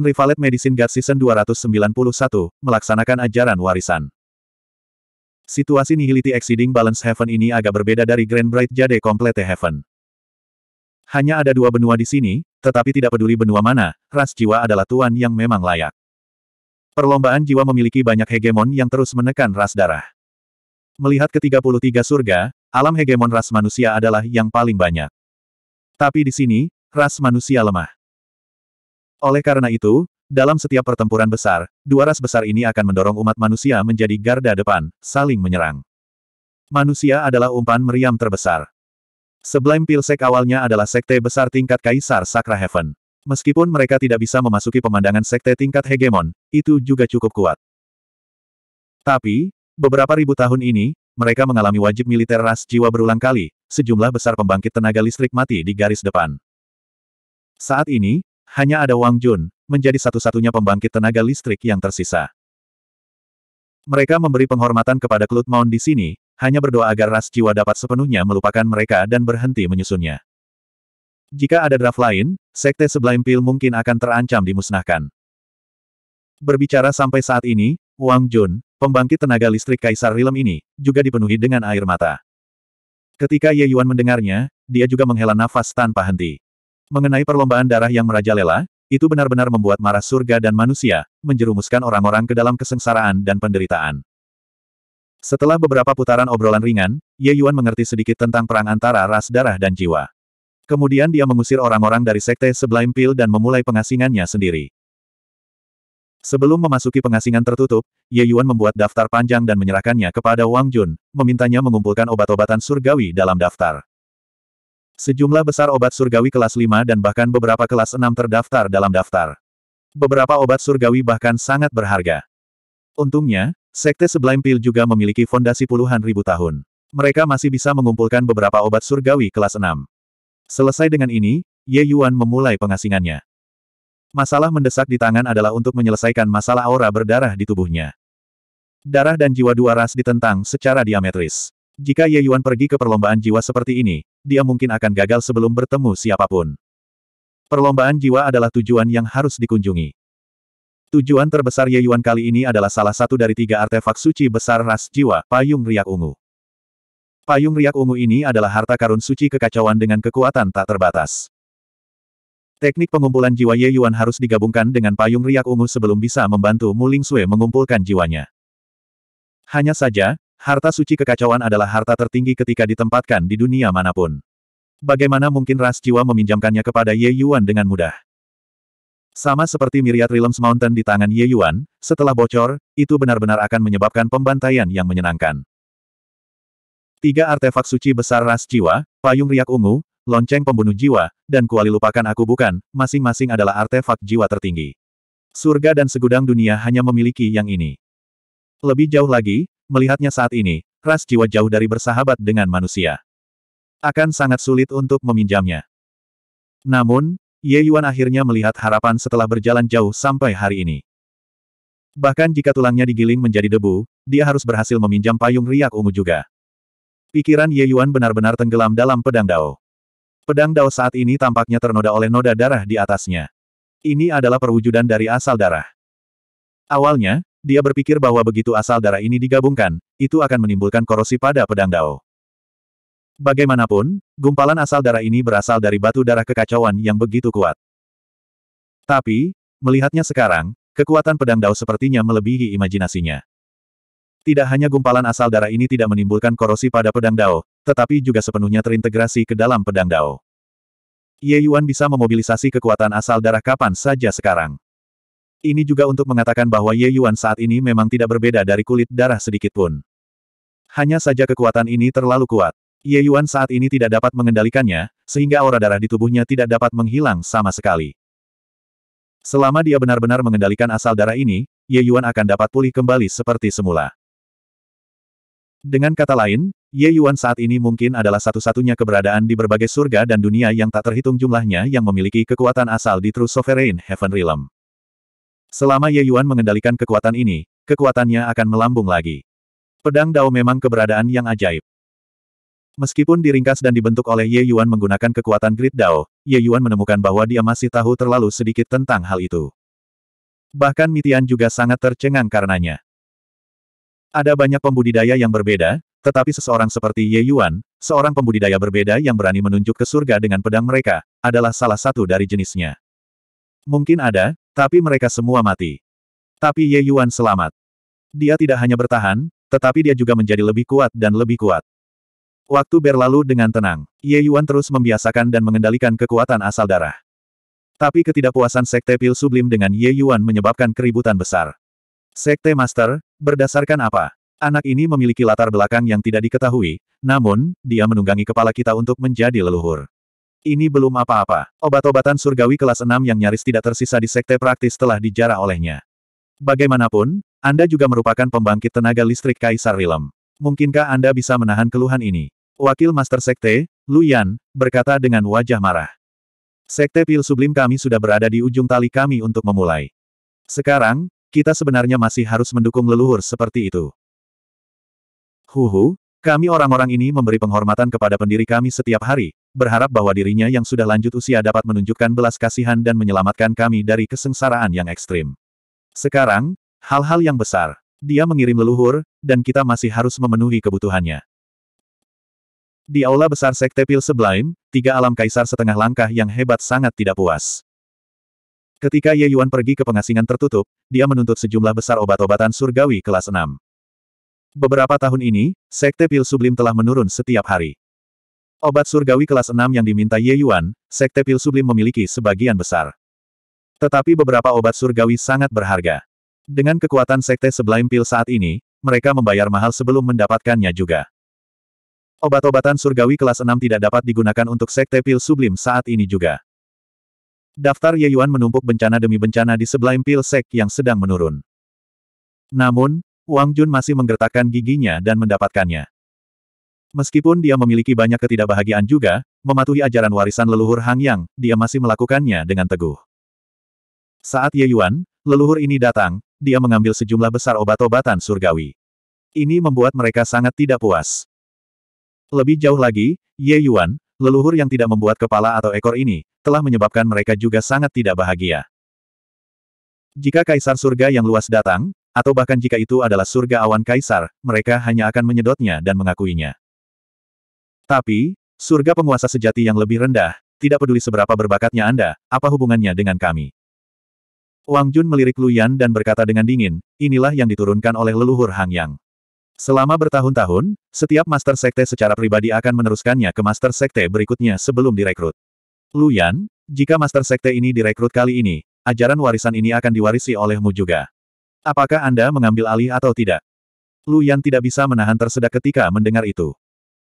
Unrivaled Medicine God Season 291, melaksanakan ajaran warisan. Situasi Nihility Exceeding Balance Heaven ini agak berbeda dari Grand Bright Jade Complete Heaven. Hanya ada dua benua di sini, tetapi tidak peduli benua mana, ras jiwa adalah tuan yang memang layak. Perlombaan jiwa memiliki banyak hegemon yang terus menekan ras darah. Melihat ke-33 surga, alam hegemon ras manusia adalah yang paling banyak. Tapi di sini, ras manusia lemah. Oleh karena itu, dalam setiap pertempuran besar, dua ras besar ini akan mendorong umat manusia menjadi garda depan, saling menyerang. Manusia adalah umpan meriam terbesar. Sebelum Pilsek awalnya adalah sekte besar tingkat Kaisar Sakra Heaven. Meskipun mereka tidak bisa memasuki pemandangan sekte tingkat hegemon, itu juga cukup kuat. Tapi, beberapa ribu tahun ini, mereka mengalami wajib militer ras jiwa berulang kali, sejumlah besar pembangkit tenaga listrik mati di garis depan. Saat ini, hanya ada Wang Jun, menjadi satu-satunya pembangkit tenaga listrik yang tersisa. Mereka memberi penghormatan kepada Cloud Mount di sini, hanya berdoa agar ras jiwa dapat sepenuhnya melupakan mereka dan berhenti menyusunnya. Jika ada draft lain, Sekte Sublime Pil mungkin akan terancam dimusnahkan. Berbicara sampai saat ini, Wang Jun, pembangkit tenaga listrik Kaisar Rilem ini, juga dipenuhi dengan air mata. Ketika Ye Yuan mendengarnya, dia juga menghela nafas tanpa henti. Mengenai perlombaan darah yang merajalela, itu benar-benar membuat marah surga dan manusia, menjerumuskan orang-orang ke dalam kesengsaraan dan penderitaan. Setelah beberapa putaran obrolan ringan, Ye Yuan mengerti sedikit tentang perang antara ras darah dan jiwa. Kemudian dia mengusir orang-orang dari sekte Sebelah impil dan memulai pengasingannya sendiri. Sebelum memasuki pengasingan tertutup, Ye Yuan membuat daftar panjang dan menyerahkannya kepada Wang Jun, memintanya mengumpulkan obat-obatan surgawi dalam daftar. Sejumlah besar obat surgawi kelas 5 dan bahkan beberapa kelas 6 terdaftar dalam daftar. Beberapa obat surgawi bahkan sangat berharga. Untungnya, Sekte Sublime Pill juga memiliki fondasi puluhan ribu tahun. Mereka masih bisa mengumpulkan beberapa obat surgawi kelas 6. Selesai dengan ini, Ye Yuan memulai pengasingannya. Masalah mendesak di tangan adalah untuk menyelesaikan masalah aura berdarah di tubuhnya. Darah dan jiwa dua ras ditentang secara diametris. Jika Ye Yuan pergi ke perlombaan jiwa seperti ini, dia mungkin akan gagal sebelum bertemu siapapun. Perlombaan jiwa adalah tujuan yang harus dikunjungi. Tujuan terbesar Ye Yuan kali ini adalah salah satu dari tiga artefak suci besar ras jiwa, Payung Riak Ungu. Payung Riak Ungu ini adalah harta karun suci kekacauan dengan kekuatan tak terbatas. Teknik pengumpulan jiwa Ye Yuan harus digabungkan dengan Payung Riak Ungu sebelum bisa membantu Mu Ling Sui mengumpulkan jiwanya. Hanya saja, Harta suci kekacauan adalah harta tertinggi ketika ditempatkan di dunia manapun. Bagaimana mungkin ras jiwa meminjamkannya kepada Ye Yuan dengan mudah? Sama seperti miriat Realms Mountain di tangan Ye Yuan, setelah bocor, itu benar-benar akan menyebabkan pembantaian yang menyenangkan. Tiga artefak suci besar ras jiwa, payung riak ungu, lonceng pembunuh jiwa, dan kuali lupakan aku bukan, masing-masing adalah artefak jiwa tertinggi. Surga dan segudang dunia hanya memiliki yang ini. Lebih jauh lagi, melihatnya saat ini, ras jiwa jauh dari bersahabat dengan manusia. Akan sangat sulit untuk meminjamnya. Namun, Ye Yuan akhirnya melihat harapan setelah berjalan jauh sampai hari ini. Bahkan jika tulangnya digiling menjadi debu, dia harus berhasil meminjam payung riak ungu juga. Pikiran Ye Yuan benar-benar tenggelam dalam pedang Dao. Pedang Dao saat ini tampaknya ternoda oleh noda darah di atasnya. Ini adalah perwujudan dari asal darah. Awalnya, dia berpikir bahwa begitu asal darah ini digabungkan, itu akan menimbulkan korosi pada pedang Dao. Bagaimanapun, gumpalan asal darah ini berasal dari batu darah kekacauan yang begitu kuat. Tapi, melihatnya sekarang, kekuatan pedang Dao sepertinya melebihi imajinasinya. Tidak hanya gumpalan asal darah ini tidak menimbulkan korosi pada pedang Dao, tetapi juga sepenuhnya terintegrasi ke dalam pedang Dao. Ye Yuan bisa memobilisasi kekuatan asal darah kapan saja sekarang. Ini juga untuk mengatakan bahwa Ye Yuan saat ini memang tidak berbeda dari kulit darah sedikitpun. Hanya saja kekuatan ini terlalu kuat. Ye Yuan saat ini tidak dapat mengendalikannya, sehingga aura darah di tubuhnya tidak dapat menghilang sama sekali. Selama dia benar-benar mengendalikan asal darah ini, Ye Yuan akan dapat pulih kembali seperti semula. Dengan kata lain, Ye Yuan saat ini mungkin adalah satu-satunya keberadaan di berbagai surga dan dunia yang tak terhitung jumlahnya yang memiliki kekuatan asal di True Sovereign Heaven Realm. Selama Ye Yuan mengendalikan kekuatan ini, kekuatannya akan melambung lagi. Pedang Dao memang keberadaan yang ajaib. Meskipun diringkas dan dibentuk oleh Ye Yuan menggunakan kekuatan Grid Dao, Ye Yuan menemukan bahwa dia masih tahu terlalu sedikit tentang hal itu. Bahkan Mitian juga sangat tercengang karenanya. Ada banyak pembudidaya yang berbeda, tetapi seseorang seperti Ye Yuan, seorang pembudidaya berbeda yang berani menunjuk ke surga dengan pedang mereka, adalah salah satu dari jenisnya. Mungkin ada, tapi mereka semua mati. Tapi Ye Yuan selamat. Dia tidak hanya bertahan, tetapi dia juga menjadi lebih kuat dan lebih kuat. Waktu berlalu dengan tenang. Ye Yuan terus membiasakan dan mengendalikan kekuatan asal darah. Tapi ketidakpuasan Sekte Pil Sublim dengan Ye Yuan menyebabkan keributan besar. Sekte Master, berdasarkan apa? Anak ini memiliki latar belakang yang tidak diketahui, namun, dia menunggangi kepala kita untuk menjadi leluhur. Ini belum apa-apa. Obat-obatan surgawi kelas 6 yang nyaris tidak tersisa di sekte praktis telah dijarah olehnya. Bagaimanapun, Anda juga merupakan pembangkit tenaga listrik Kaisar Rilem. Mungkinkah Anda bisa menahan keluhan ini? Wakil Master Sekte, Lu Yan, berkata dengan wajah marah. Sekte Pil Sublim kami sudah berada di ujung tali kami untuk memulai. Sekarang, kita sebenarnya masih harus mendukung leluhur seperti itu. Huhu, kami orang-orang ini memberi penghormatan kepada pendiri kami setiap hari, berharap bahwa dirinya yang sudah lanjut usia dapat menunjukkan belas kasihan dan menyelamatkan kami dari kesengsaraan yang ekstrim. Sekarang, hal-hal yang besar. Dia mengirim leluhur, dan kita masih harus memenuhi kebutuhannya. Di aula besar Sekte Pil Seblaim, tiga alam kaisar setengah langkah yang hebat sangat tidak puas. Ketika Ye Yuan pergi ke pengasingan tertutup, dia menuntut sejumlah besar obat-obatan surgawi kelas 6. Beberapa tahun ini, Sekte Pil Sublim telah menurun setiap hari. Obat surgawi kelas 6 yang diminta Ye Yuan, Sekte Pil Sublim memiliki sebagian besar. Tetapi beberapa obat surgawi sangat berharga. Dengan kekuatan Sekte Seblaim Pil saat ini, mereka membayar mahal sebelum mendapatkannya juga. Obat-obatan surgawi kelas 6 tidak dapat digunakan untuk Sekte Pil Sublim saat ini juga. Daftar Ye Yuan menumpuk bencana demi bencana di Seblaim Pil Sek yang sedang menurun. Namun, Wang Jun masih menggertakkan giginya dan mendapatkannya. Meskipun dia memiliki banyak ketidakbahagiaan juga, mematuhi ajaran warisan leluhur Hang Yang, dia masih melakukannya dengan teguh. Saat Ye Yuan, leluhur ini datang, dia mengambil sejumlah besar obat-obatan surgawi. Ini membuat mereka sangat tidak puas. Lebih jauh lagi, Ye Yuan, leluhur yang tidak membuat kepala atau ekor ini, telah menyebabkan mereka juga sangat tidak bahagia. Jika kaisar surga yang luas datang, atau bahkan jika itu adalah surga awan kaisar, mereka hanya akan menyedotnya dan mengakuinya. Tapi, surga penguasa sejati yang lebih rendah, tidak peduli seberapa berbakatnya Anda, apa hubungannya dengan kami? Wang Jun melirik Lu Yan dan berkata dengan dingin, inilah yang diturunkan oleh leluhur Hang Yang. Selama bertahun-tahun, setiap Master Sekte secara pribadi akan meneruskannya ke Master Sekte berikutnya sebelum direkrut. Lu Yan, jika Master Sekte ini direkrut kali ini, ajaran warisan ini akan diwarisi olehmu juga. Apakah Anda mengambil alih atau tidak? Lu Yan tidak bisa menahan tersedak ketika mendengar itu.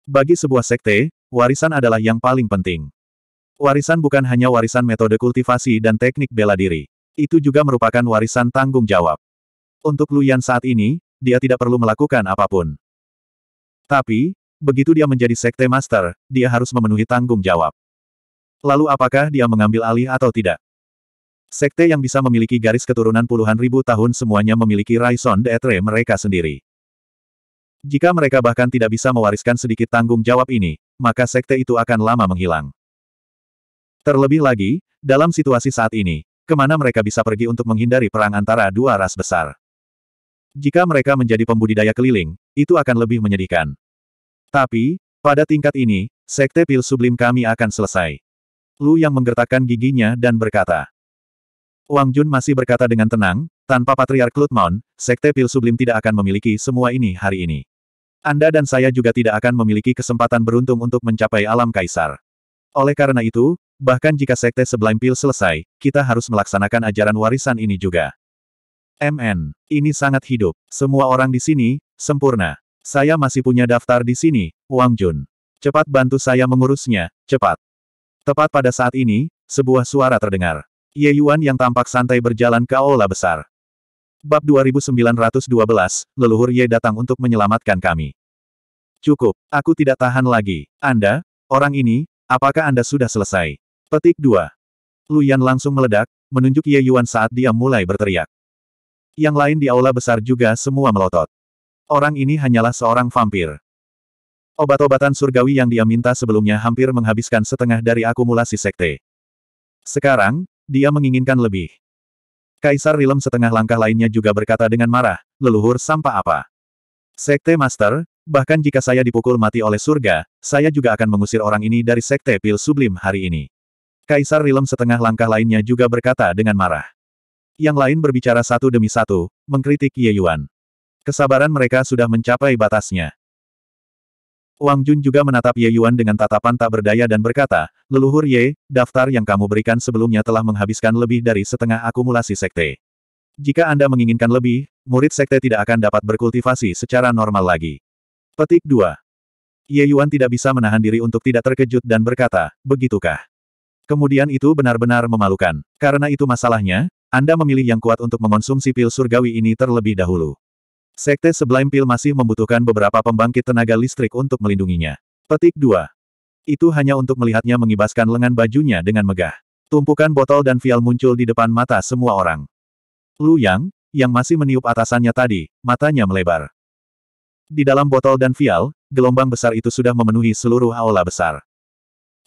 Bagi sebuah sekte, warisan adalah yang paling penting. Warisan bukan hanya warisan metode kultivasi dan teknik bela diri. Itu juga merupakan warisan tanggung jawab. Untuk Luyan saat ini, dia tidak perlu melakukan apapun. Tapi, begitu dia menjadi sekte master, dia harus memenuhi tanggung jawab. Lalu apakah dia mengambil alih atau tidak? Sekte yang bisa memiliki garis keturunan puluhan ribu tahun semuanya memiliki raison d'etre mereka sendiri. Jika mereka bahkan tidak bisa mewariskan sedikit tanggung jawab ini, maka sekte itu akan lama menghilang. Terlebih lagi, dalam situasi saat ini, kemana mereka bisa pergi untuk menghindari perang antara dua ras besar. Jika mereka menjadi pembudidaya keliling, itu akan lebih menyedihkan. Tapi, pada tingkat ini, sekte pil sublim kami akan selesai. Lu yang menggertakkan giginya dan berkata. Wang Jun masih berkata dengan tenang, tanpa Patriark Lutmon, sekte pil sublim tidak akan memiliki semua ini hari ini. Anda dan saya juga tidak akan memiliki kesempatan beruntung untuk mencapai alam kaisar. Oleh karena itu, bahkan jika Sekte Sublime Pil selesai, kita harus melaksanakan ajaran warisan ini juga. MN, ini sangat hidup. Semua orang di sini, sempurna. Saya masih punya daftar di sini, Wang Jun. Cepat bantu saya mengurusnya, cepat. Tepat pada saat ini, sebuah suara terdengar. Ye Yuan yang tampak santai berjalan ke aula besar. Bab 2912, leluhur Ye datang untuk menyelamatkan kami. Cukup, aku tidak tahan lagi. Anda, orang ini, apakah Anda sudah selesai? Petik 2. Luyan langsung meledak, menunjuk Ye Yuan saat dia mulai berteriak. Yang lain di aula besar juga semua melotot. Orang ini hanyalah seorang vampir. Obat-obatan surgawi yang dia minta sebelumnya hampir menghabiskan setengah dari akumulasi sekte. Sekarang, dia menginginkan lebih. Kaisar Rilem setengah langkah lainnya juga berkata dengan marah, leluhur sampah apa? Sekte Master, Bahkan jika saya dipukul mati oleh surga, saya juga akan mengusir orang ini dari sekte pil sublim hari ini. Kaisar Rilem setengah langkah lainnya juga berkata dengan marah. Yang lain berbicara satu demi satu, mengkritik Ye Yuan. Kesabaran mereka sudah mencapai batasnya. Wang Jun juga menatap Ye Yuan dengan tatapan tak berdaya dan berkata, Leluhur Ye, daftar yang kamu berikan sebelumnya telah menghabiskan lebih dari setengah akumulasi sekte. Jika Anda menginginkan lebih, murid sekte tidak akan dapat berkultivasi secara normal lagi. Petik 2. Ye Yuan tidak bisa menahan diri untuk tidak terkejut dan berkata, begitukah? Kemudian itu benar-benar memalukan. Karena itu masalahnya, Anda memilih yang kuat untuk mengonsumsi pil surgawi ini terlebih dahulu. Sekte Sublime Pil masih membutuhkan beberapa pembangkit tenaga listrik untuk melindunginya. Petik 2. Itu hanya untuk melihatnya mengibaskan lengan bajunya dengan megah. Tumpukan botol dan vial muncul di depan mata semua orang. Lu Yang, yang masih meniup atasannya tadi, matanya melebar. Di dalam botol dan vial, gelombang besar itu sudah memenuhi seluruh aula besar.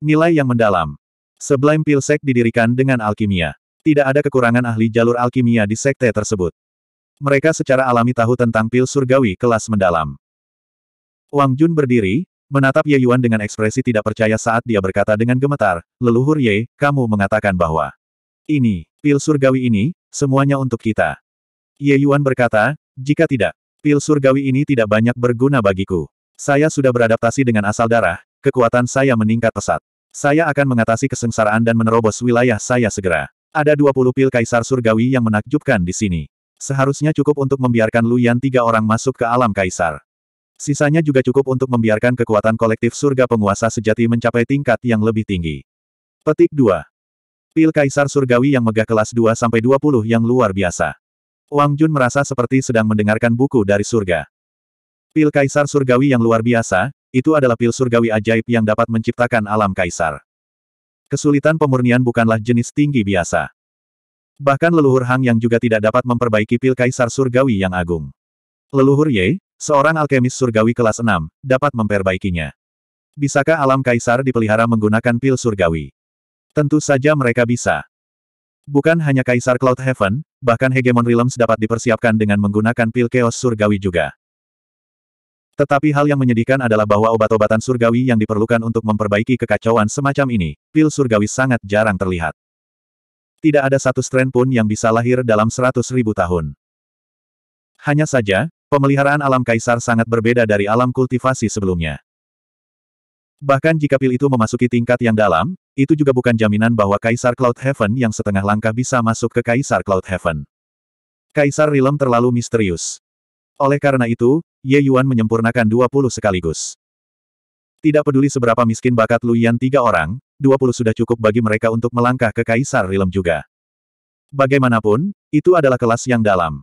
Nilai yang mendalam. Sublime Pilsek didirikan dengan alkimia. Tidak ada kekurangan ahli jalur alkimia di sekte tersebut. Mereka secara alami tahu tentang pil surgawi kelas mendalam. Wang Jun berdiri, menatap Ye Yuan dengan ekspresi tidak percaya saat dia berkata dengan gemetar, Leluhur Ye, kamu mengatakan bahwa ini, pil surgawi ini, semuanya untuk kita. Ye Yuan berkata, jika tidak, Pil surgawi ini tidak banyak berguna bagiku. Saya sudah beradaptasi dengan asal darah, kekuatan saya meningkat pesat. Saya akan mengatasi kesengsaraan dan menerobos wilayah saya segera. Ada 20 pil kaisar surgawi yang menakjubkan di sini. Seharusnya cukup untuk membiarkan Luyan tiga orang masuk ke alam kaisar. Sisanya juga cukup untuk membiarkan kekuatan kolektif surga penguasa sejati mencapai tingkat yang lebih tinggi. Petik 2. Pil Kaisar Surgawi yang megah kelas 2-20 yang luar biasa. Wang Jun merasa seperti sedang mendengarkan buku dari surga. Pil kaisar surgawi yang luar biasa, itu adalah pil surgawi ajaib yang dapat menciptakan alam kaisar. Kesulitan pemurnian bukanlah jenis tinggi biasa. Bahkan leluhur Hang yang juga tidak dapat memperbaiki pil kaisar surgawi yang agung. Leluhur Ye, seorang alkemis surgawi kelas 6, dapat memperbaikinya. Bisakah alam kaisar dipelihara menggunakan pil surgawi? Tentu saja mereka bisa. Bukan hanya kaisar Cloud Heaven, bahkan hegemon realms dapat dipersiapkan dengan menggunakan pil keos surgawi juga. Tetapi hal yang menyedihkan adalah bahwa obat-obatan surgawi yang diperlukan untuk memperbaiki kekacauan semacam ini, pil surgawi sangat jarang terlihat. Tidak ada satu strain pun yang bisa lahir dalam seratus ribu tahun. Hanya saja, pemeliharaan alam kaisar sangat berbeda dari alam kultivasi sebelumnya. Bahkan jika pil itu memasuki tingkat yang dalam, itu juga bukan jaminan bahwa Kaisar Cloud Heaven yang setengah langkah bisa masuk ke Kaisar Cloud Heaven. Kaisar Rilem terlalu misterius. Oleh karena itu, Ye Yuan menyempurnakan 20 sekaligus. Tidak peduli seberapa miskin bakat Luyan tiga orang, 20 sudah cukup bagi mereka untuk melangkah ke Kaisar Rilem juga. Bagaimanapun, itu adalah kelas yang dalam.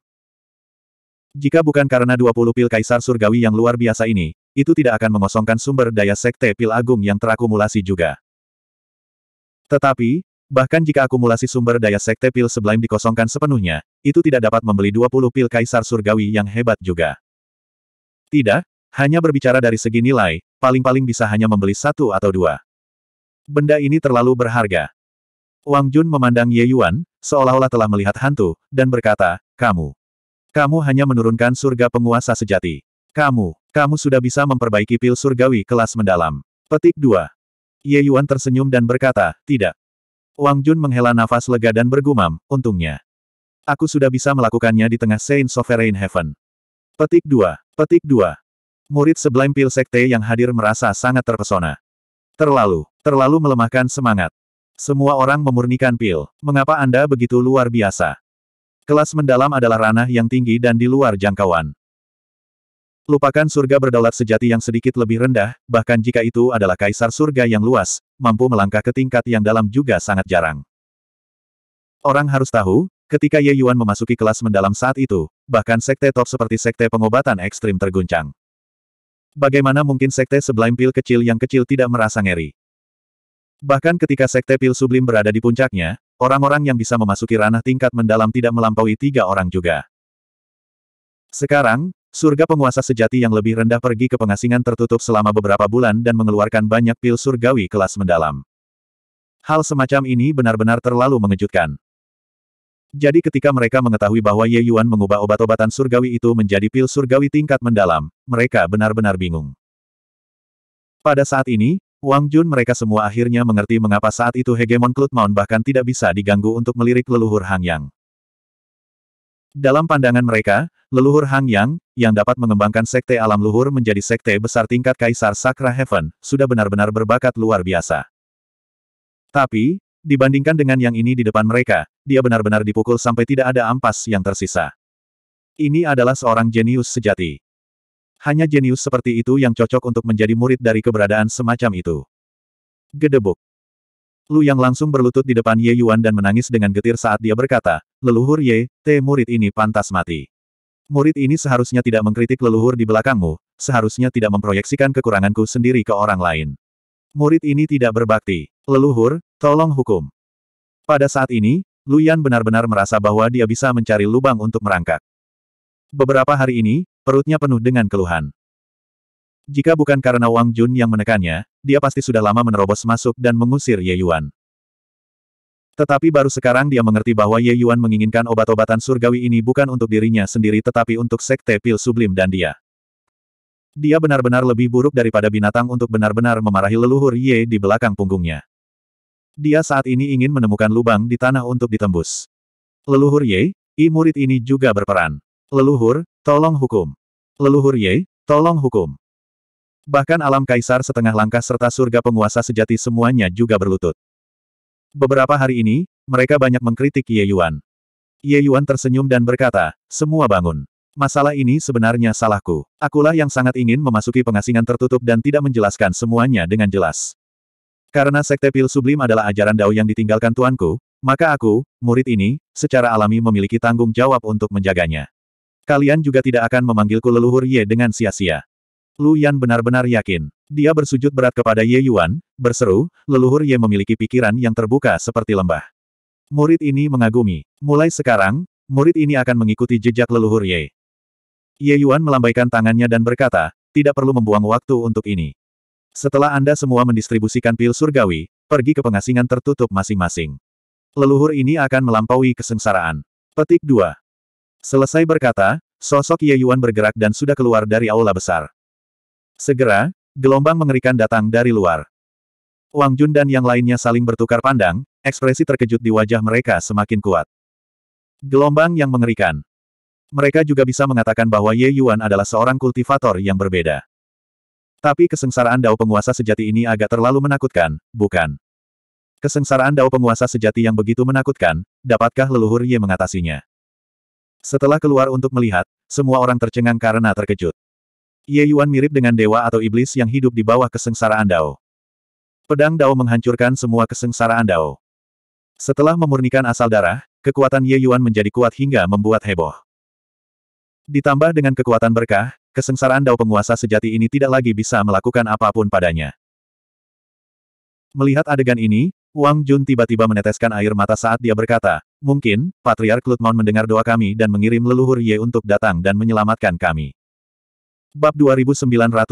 Jika bukan karena 20 pil kaisar surgawi yang luar biasa ini, itu tidak akan mengosongkan sumber daya sekte pil agung yang terakumulasi juga. Tetapi, bahkan jika akumulasi sumber daya sekte pil sebelum dikosongkan sepenuhnya, itu tidak dapat membeli 20 pil kaisar surgawi yang hebat juga. Tidak, hanya berbicara dari segi nilai, paling-paling bisa hanya membeli satu atau dua. Benda ini terlalu berharga. Wang Jun memandang Ye Yuan, seolah-olah telah melihat hantu, dan berkata, kamu. Kamu hanya menurunkan surga penguasa sejati. Kamu, kamu sudah bisa memperbaiki pil surgawi kelas mendalam. Petik 2. Ye Yuan tersenyum dan berkata, tidak. Wang Jun menghela nafas lega dan bergumam, untungnya. Aku sudah bisa melakukannya di tengah Saint Sovereign Heaven. Petik 2. Petik 2. Murid sebelah pil sekte yang hadir merasa sangat terpesona. Terlalu, terlalu melemahkan semangat. Semua orang memurnikan pil. Mengapa Anda begitu luar biasa? Kelas mendalam adalah ranah yang tinggi dan di luar jangkauan. Lupakan surga berdaulat sejati yang sedikit lebih rendah, bahkan jika itu adalah kaisar surga yang luas, mampu melangkah ke tingkat yang dalam juga sangat jarang. Orang harus tahu, ketika Ye Yuan memasuki kelas mendalam saat itu, bahkan sekte top seperti sekte pengobatan ekstrim terguncang. Bagaimana mungkin sekte sebelah pil kecil yang kecil tidak merasa ngeri? Bahkan ketika sekte pil sublim berada di puncaknya, orang-orang yang bisa memasuki ranah tingkat mendalam tidak melampaui tiga orang juga. Sekarang, Surga penguasa sejati yang lebih rendah pergi ke pengasingan tertutup selama beberapa bulan dan mengeluarkan banyak pil surgawi kelas mendalam. Hal semacam ini benar-benar terlalu mengejutkan. Jadi ketika mereka mengetahui bahwa Ye Yuan mengubah obat-obatan surgawi itu menjadi pil surgawi tingkat mendalam, mereka benar-benar bingung. Pada saat ini, Wang Jun mereka semua akhirnya mengerti mengapa saat itu hegemon Cloud Mount bahkan tidak bisa diganggu untuk melirik leluhur Hang Yang. Dalam pandangan mereka, leluhur Hang Yang, yang dapat mengembangkan sekte alam luhur menjadi sekte besar tingkat Kaisar Sakra Heaven, sudah benar-benar berbakat luar biasa. Tapi, dibandingkan dengan yang ini di depan mereka, dia benar-benar dipukul sampai tidak ada ampas yang tersisa. Ini adalah seorang jenius sejati. Hanya jenius seperti itu yang cocok untuk menjadi murid dari keberadaan semacam itu. Gedebuk. Lu Yang langsung berlutut di depan Ye Yuan dan menangis dengan getir saat dia berkata, leluhur Ye, T murid ini pantas mati. Murid ini seharusnya tidak mengkritik leluhur di belakangmu, seharusnya tidak memproyeksikan kekuranganku sendiri ke orang lain. Murid ini tidak berbakti. Leluhur, tolong hukum. Pada saat ini, Lu Yan benar-benar merasa bahwa dia bisa mencari lubang untuk merangkak. Beberapa hari ini, perutnya penuh dengan keluhan. Jika bukan karena Wang Jun yang menekannya, dia pasti sudah lama menerobos masuk dan mengusir Ye Yuan. Tetapi baru sekarang dia mengerti bahwa Ye Yuan menginginkan obat-obatan surgawi ini bukan untuk dirinya sendiri tetapi untuk sekte pil sublim dan dia. Dia benar-benar lebih buruk daripada binatang untuk benar-benar memarahi leluhur Ye di belakang punggungnya. Dia saat ini ingin menemukan lubang di tanah untuk ditembus. Leluhur Ye, I murid ini juga berperan. Leluhur, tolong hukum. Leluhur Ye, tolong hukum. Bahkan alam kaisar setengah langkah serta surga penguasa sejati semuanya juga berlutut. Beberapa hari ini, mereka banyak mengkritik Ye Yuan. Ye Yuan tersenyum dan berkata, semua bangun. Masalah ini sebenarnya salahku. Akulah yang sangat ingin memasuki pengasingan tertutup dan tidak menjelaskan semuanya dengan jelas. Karena sekte pil sublim adalah ajaran dao yang ditinggalkan tuanku, maka aku, murid ini, secara alami memiliki tanggung jawab untuk menjaganya. Kalian juga tidak akan memanggilku leluhur Ye dengan sia-sia. Lu Yan benar-benar yakin. Dia bersujud berat kepada Ye Yuan, berseru, leluhur Ye memiliki pikiran yang terbuka seperti lembah. Murid ini mengagumi. Mulai sekarang, murid ini akan mengikuti jejak leluhur Ye. Ye Yuan melambaikan tangannya dan berkata, tidak perlu membuang waktu untuk ini. Setelah Anda semua mendistribusikan pil surgawi, pergi ke pengasingan tertutup masing-masing. Leluhur ini akan melampaui kesengsaraan. Petik 2. Selesai berkata, sosok Ye Yuan bergerak dan sudah keluar dari aula besar. Segera, gelombang mengerikan datang dari luar. Wang Jun dan yang lainnya saling bertukar pandang, ekspresi terkejut di wajah mereka semakin kuat. Gelombang yang mengerikan. Mereka juga bisa mengatakan bahwa Ye Yuan adalah seorang kultivator yang berbeda. Tapi kesengsaraan dao penguasa sejati ini agak terlalu menakutkan, bukan? Kesengsaraan dao penguasa sejati yang begitu menakutkan, dapatkah leluhur Ye mengatasinya? Setelah keluar untuk melihat, semua orang tercengang karena terkejut. Ye Yuan mirip dengan dewa atau iblis yang hidup di bawah kesengsaraan Dao. Pedang Dao menghancurkan semua kesengsaraan Dao. Setelah memurnikan asal darah, kekuatan Ye Yuan menjadi kuat hingga membuat heboh. Ditambah dengan kekuatan berkah, kesengsaraan Dao penguasa sejati ini tidak lagi bisa melakukan apapun padanya. Melihat adegan ini, Wang Jun tiba-tiba meneteskan air mata saat dia berkata, Mungkin, Patriark Lutmon mendengar doa kami dan mengirim leluhur Ye untuk datang dan menyelamatkan kami. Bab 2913,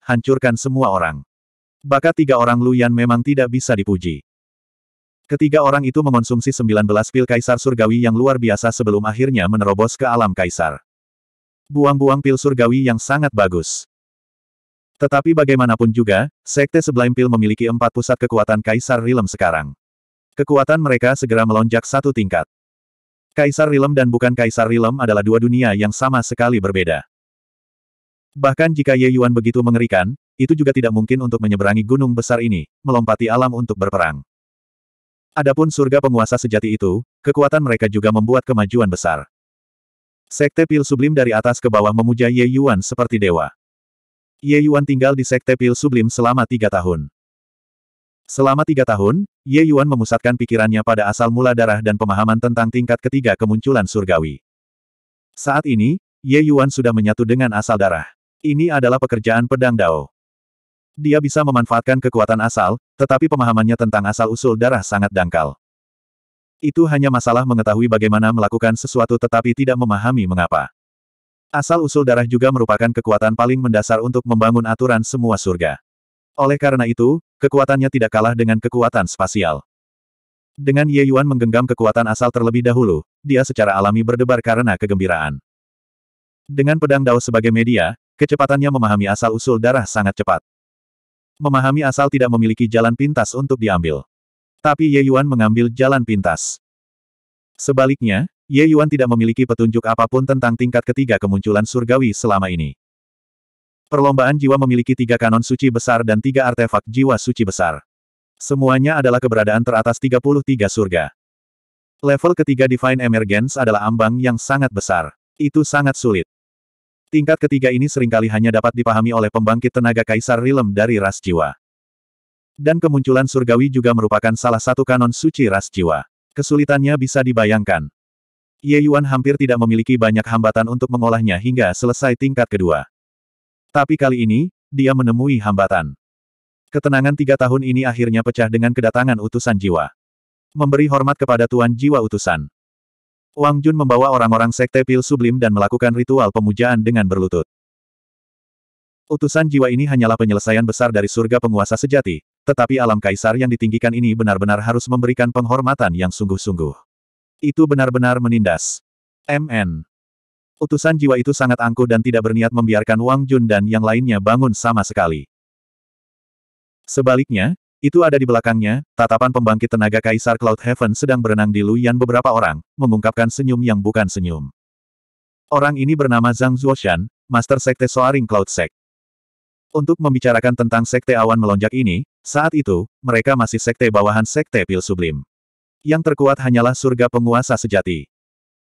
Hancurkan Semua Orang. Bakat tiga orang Luyan memang tidak bisa dipuji. Ketiga orang itu mengonsumsi 19 pil kaisar surgawi yang luar biasa sebelum akhirnya menerobos ke alam kaisar. Buang-buang pil surgawi yang sangat bagus. Tetapi bagaimanapun juga, Sekte Sublime Pil memiliki empat pusat kekuatan kaisar Rilem sekarang. Kekuatan mereka segera melonjak satu tingkat. Kaisar Rilem dan bukan Kaisar Rilem adalah dua dunia yang sama sekali berbeda. Bahkan jika Ye Yuan begitu mengerikan, itu juga tidak mungkin untuk menyeberangi gunung besar ini, melompati alam untuk berperang. Adapun surga penguasa sejati itu, kekuatan mereka juga membuat kemajuan besar. Sekte pil sublim dari atas ke bawah memuja Ye Yuan seperti dewa. Ye Yuan tinggal di sekte pil sublim selama tiga tahun. Selama tiga tahun, Ye Yuan memusatkan pikirannya pada asal mula darah dan pemahaman tentang tingkat ketiga kemunculan surgawi. Saat ini, Ye Yuan sudah menyatu dengan asal darah. Ini adalah pekerjaan pedang Dao. Dia bisa memanfaatkan kekuatan asal, tetapi pemahamannya tentang asal-usul darah sangat dangkal. Itu hanya masalah mengetahui bagaimana melakukan sesuatu tetapi tidak memahami mengapa. Asal-usul darah juga merupakan kekuatan paling mendasar untuk membangun aturan semua surga. Oleh karena itu, kekuatannya tidak kalah dengan kekuatan spasial. Dengan Ye Yuan menggenggam kekuatan asal terlebih dahulu, dia secara alami berdebar karena kegembiraan. Dengan pedang Dao sebagai media, Kecepatannya memahami asal-usul darah sangat cepat. Memahami asal tidak memiliki jalan pintas untuk diambil. Tapi Ye Yuan mengambil jalan pintas. Sebaliknya, Ye Yuan tidak memiliki petunjuk apapun tentang tingkat ketiga kemunculan surgawi selama ini. Perlombaan jiwa memiliki tiga kanon suci besar dan tiga artefak jiwa suci besar. Semuanya adalah keberadaan teratas 33 surga. Level ketiga Divine Emergence adalah ambang yang sangat besar. Itu sangat sulit. Tingkat ketiga ini seringkali hanya dapat dipahami oleh pembangkit tenaga kaisar Rilem dari ras jiwa. Dan kemunculan surgawi juga merupakan salah satu kanon suci ras jiwa. Kesulitannya bisa dibayangkan. Ye Yuan hampir tidak memiliki banyak hambatan untuk mengolahnya hingga selesai tingkat kedua. Tapi kali ini, dia menemui hambatan. Ketenangan tiga tahun ini akhirnya pecah dengan kedatangan utusan jiwa. Memberi hormat kepada Tuan Jiwa Utusan. Wang Jun membawa orang-orang sekte pil sublim dan melakukan ritual pemujaan dengan berlutut. Utusan jiwa ini hanyalah penyelesaian besar dari surga penguasa sejati, tetapi alam kaisar yang ditinggikan ini benar-benar harus memberikan penghormatan yang sungguh-sungguh. Itu benar-benar menindas. MN. Utusan jiwa itu sangat angkuh dan tidak berniat membiarkan Wang Jun dan yang lainnya bangun sama sekali. Sebaliknya, itu ada di belakangnya, tatapan pembangkit tenaga Kaisar Cloud Heaven sedang berenang di Luyan beberapa orang, mengungkapkan senyum yang bukan senyum. Orang ini bernama Zhang Zuoshan, Master Sekte Soaring Cloud Sect. Untuk membicarakan tentang Sekte Awan Melonjak ini, saat itu, mereka masih Sekte bawahan Sekte Pil Sublim. Yang terkuat hanyalah surga penguasa sejati.